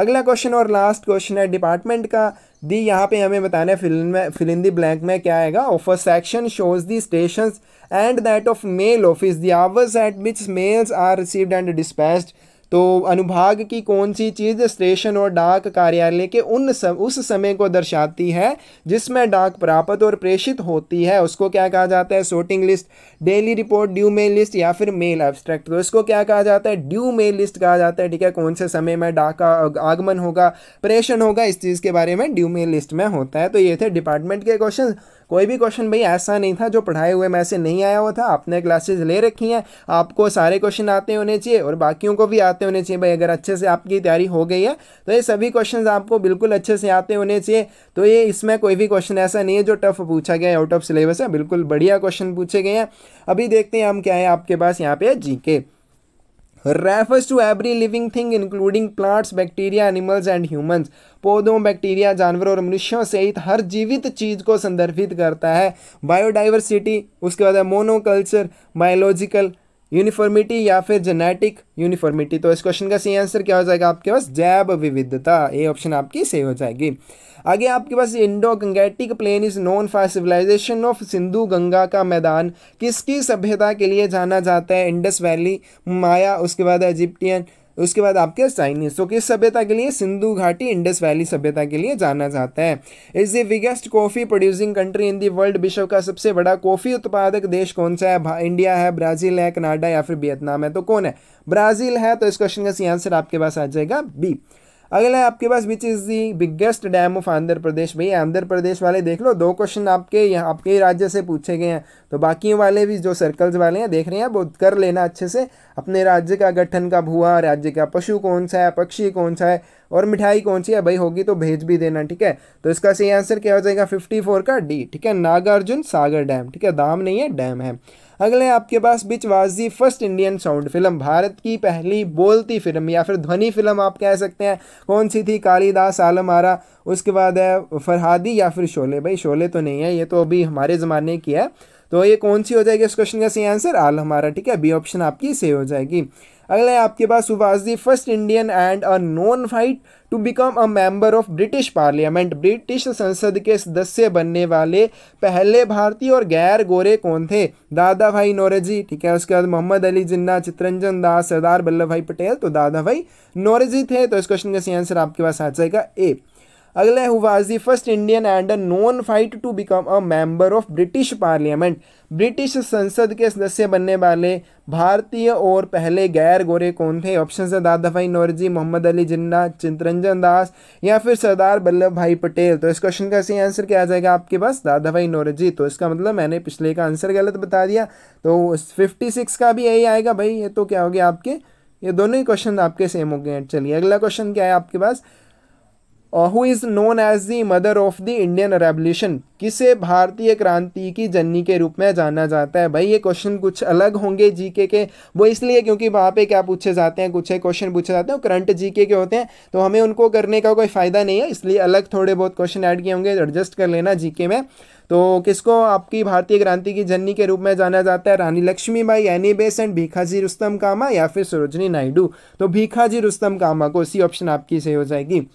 अगला क्वेश्चन और लास्ट क्वेश्चन है डिपार्टमेंट का दी यहाँ पे हमें बताना है फिल्म में फिल इन दी ब्लैंक में क्या आएगा offer section shows the stations and that of mail office the hours at which mails are received and dispatched तो अनुभाग की कौन सी चीज़ स्टेशन और डाक कार्यालय के उन सम, उस समय को दर्शाती है जिसमें डाक प्राप्त और प्रेषित होती है उसको क्या कहा जाता है sorting list daily report due mail list या फिर मेल एब्स्ट्रैक्ट तो इसको क्या कहा जाता है ड्यू मेल लिस्ट कहा जाता है ठीक है कौन से समय में डाक का आगमन होगा प्रेषण होगा इस चीज़ के बारे में ड्यू मेल लिस्ट में होता है तो ये थे डिपार्टमेंट के क्वेश्चन कोई भी क्वेश्चन भाई ऐसा नहीं था जो पढ़ाए हुए में से नहीं आया हुआ था आपने क्लासेस ले रखी हैं आपको सारे क्वेश्चन आते होने चाहिए और बाकियों को भी आते होने चाहिए भाई अगर अच्छे से आपकी तैयारी हो गई है तो ये सभी क्वेश्चन आपको बिल्कुल अच्छे से आते होने चाहिए तो ये इसमें कोई भी क्वेश्चन ऐसा नहीं है जो टफ पूछा गया है आउट ऑफ सिलेबस है बिल्कुल बढ़िया क्वेश्चन पूछे गए हैं अभी देखते हैं हम क्या है आपके पास यहाँ पे जी के refers to every living thing including plants bacteria animals and humans पौधों बैक्टीरिया जानवरों और मनुष्यों सहित हर जीवित चीज़ को संदर्भित करता है बायोडाइवर्सिटी उसके बाद है मोनोकल्चर बायोलॉजिकल यूनिफॉर्मिटी या फिर जेनेटिक यूनिफॉर्मिटी तो इस क्वेश्चन का सही आंसर क्या हो जाएगा आपके पास जैव विविधता ये ऑप्शन आपकी सही हो जाएगी आगे आपके पास Indo Gangetic plain is known for civilization of Sindhu Ganga का मैदान किसकी सभ्यता के लिए जाना जाता है इंडस वैली माया उसके बाद इजिप्टियन उसके बाद आपके चाइनीज तो किस सभ्यता के लिए सिंधु घाटी इंडस वैली सभ्यता के लिए जाना जाता है is the biggest coffee producing country in the world विश्व का सबसे बड़ा कॉफ़ी उत्पादक देश कौन सा है इंडिया है ब्राज़ील है कनाडा या फिर वियतनाम है तो कौन है ब्राज़ील है तो इस क्वेश्चन का सी आंसर आपके पास आ जाएगा बी अगला है आपके पास which is the biggest dam of Andhra Pradesh भैया आंध्र प्रदेश वाले देख लो दो क्वेश्चन आपके यहाँ आपके राज्य से पूछे गए हैं तो बाकी वाले भी जो सर्कल्स वाले हैं देख रहे हैं वो कर लेना अच्छे से अपने राज्य का गठन कब हुआ राज्य का पशु कौन सा है पक्षी कौन सा है और मिठाई कौन सी है भाई होगी तो भेज भी देना ठीक है तो इसका सही आंसर क्या हो जाएगा फिफ्टी फोर का डी ठीक है नागार्जुन सागर डैम ठीक है दाम नहीं है डैम है अगले आपके पास which was the first Indian sound film Bharat की पहली बोलती फिल्म या फिर ध्वनि फिल्म आप कह सकते हैं कौन सी थी कालीदास आलम आरा उसके बाद है फरहादी या फिर शोले भाई शोले तो नहीं है ये तो अभी हमारे ज़माने की है तो ये कौन सी हो जाएगी इस क्वेश्चन का सही आंसर आल हमारा ठीक है बी ऑप्शन आपकी सही हो जाएगी अगला है आपके पास who was the first Indian and a non white to become a member of British parliament British संसद के सदस्य बनने वाले पहले भारतीय और गैर गोरे कौन थे दादा भाई नौरजी ठीक है उसके बाद मोहम्मद अली जिन्ना चित्रंजन दास सरदार वल्लभ भाई पटेल तो दादा भाई नौरजी थे तो इस क्वेश्चन का सही आंसर आपके पास आ जाएगा ए अगला who was the first Indian and a non white to become a member of British parliament British संसद के सदस्य बनने वाले भारतीय और पहले गैर गोरे कौन थे ऑप्शन है दादा भाई नौरजी मोहम्मद अली जिन्ना चित्रंजन दास या फिर सरदार वल्लभ भाई पटेल तो इस क्वेश्चन का सही आंसर क्या आ जाएगा आपके पास दादा भाई नौरजी तो इसका मतलब मैंने पिछले का आंसर गलत बता दिया तो फिफ्टी सिक्स का भी यही आएगा भाई ये तो क्या हो गया आपके ये दोनों ही क्वेश्चन आपके सेम हो गए चलिए अगला क्वेश्चन क्या है आपके पास who is known as the mother of the Indian revolution किसे भारतीय क्रांति की जननी के रूप में जाना जाता है भाई ये क्वेश्चन कुछ अलग होंगे जीके के वो इसलिए क्योंकि वहाँ पे क्या पूछे जाते हैं कुछ क्वेश्चन पूछे जाते हैं करंट जीके के होते हैं तो हमें उनको करने का कोई फ़ायदा नहीं है इसलिए अलग थोड़े बहुत क्वेश्चन ऐड किए होंगे एडजस्ट कर लेना जीके में तो किसको आपकी भारतीय क्रांति की जननी के रूप में जाना जाता है रानी लक्ष्मीबाई एनी बेसेंट भीखाजी रुस्तम कामा या फिर सरोजनी नायडू तो भीखाजी रुस्तम कामा को सी ऑप्शन आपकी सही हो जाएगी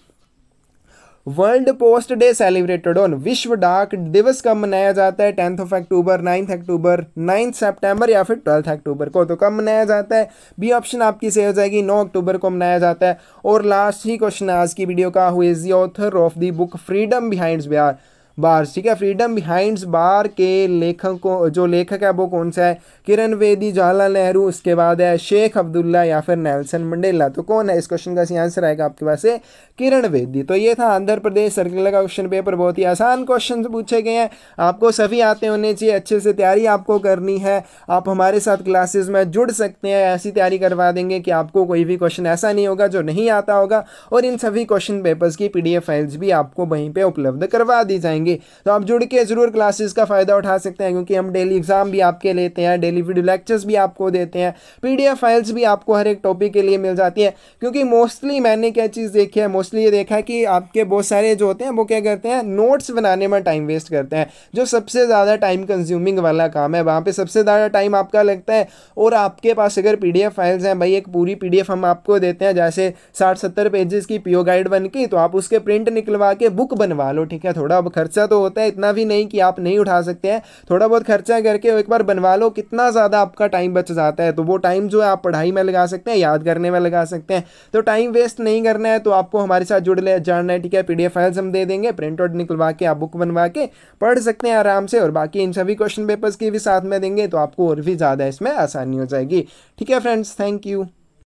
world post day celebrated on विश्व डाक दिवस कब मनाया जाता है tenth of October ninth October ninth September या फिर ट्वेल्थ अक्टूबर को तो कब मनाया जाता है बी ऑप्शन आपकी सही हो जाएगी नौ अक्टूबर को मनाया जाता है और लास्ट ही क्वेश्चन है आज की वीडियो का हुई is the author of the book freedom behind बिहार बार्स ठीक है फ्रीडम बिहाइंड बार के लेखकों जो लेखक है वो कौन सा है किरण वेदी जवाहरलाल नेहरू उसके बाद है शेख अब्दुल्ला या फिर नेल्सन मंडेला तो कौन है इस क्वेश्चन का सही आंसर आएगा आपके पास से किरण वेदी तो ये था आंध्र प्रदेश सर्कुलर का क्वेश्चन पेपर बहुत ही आसान क्वेश्चन पूछे गए हैं आपको सभी आते होने चाहिए अच्छे से तैयारी आपको करनी है आप हमारे साथ क्लासेज में जुड़ सकते हैं ऐसी तैयारी करवा देंगे कि आपको कोई भी क्वेश्चन ऐसा नहीं होगा जो नहीं आता होगा और इन सभी क्वेश्चन पेपर्स की पी फाइल्स भी आपको वहीं पर उपलब्ध करवा दी जाएंगी पाएंगे तो आप जुड़ के ज़रूर क्लासेस का फ़ायदा उठा सकते हैं क्योंकि हम डेली एग्ज़ाम भी आपके लेते हैं डेली वीडियो लेक्चर्स भी आपको देते हैं पी फाइल्स भी आपको हर एक टॉपिक के लिए मिल जाती है क्योंकि मोस्टली मैंने क्या चीज़ देखी है मोस्टली ये देखा है कि आपके बहुत सारे जो होते हैं वो क्या करते हैं नोट्स बनाने में टाइम वेस्ट करते हैं जो सबसे ज़्यादा टाइम कंज्यूमिंग वाला काम है वहाँ पर सबसे ज़्यादा टाइम आपका लगता है और आपके पास अगर पी फाइल्स हैं भाई एक पूरी पी हम आपको देते हैं जैसे साठ सत्तर पेजेस की पीओ गाइड बन की तो आप उसके प्रिंट निकलवा के बुक बनवा लो ठीक है थोड़ा खर्च खर्चा तो होता है इतना भी नहीं कि आप नहीं उठा सकते हैं थोड़ा बहुत खर्चा करके एक बार बनवा लो कितना ज़्यादा आपका टाइम बच जाता है तो वो टाइम जो है आप पढ़ाई में लगा सकते हैं याद करने में लगा सकते हैं तो टाइम वेस्ट नहीं करना है तो आपको हमारे साथ जुड़ ले जानना है ठीक है पी फाइल्स हम दे देंगे प्रिंट आउट निकलवा के आप बुक बनवा के पढ़ सकते हैं आराम से और बाकी इन सभी क्वेश्चन पेपर्स की भी साथ में देंगे तो आपको और भी ज़्यादा इसमें आसानी हो जाएगी ठीक है फ्रेंड्स थैंक यू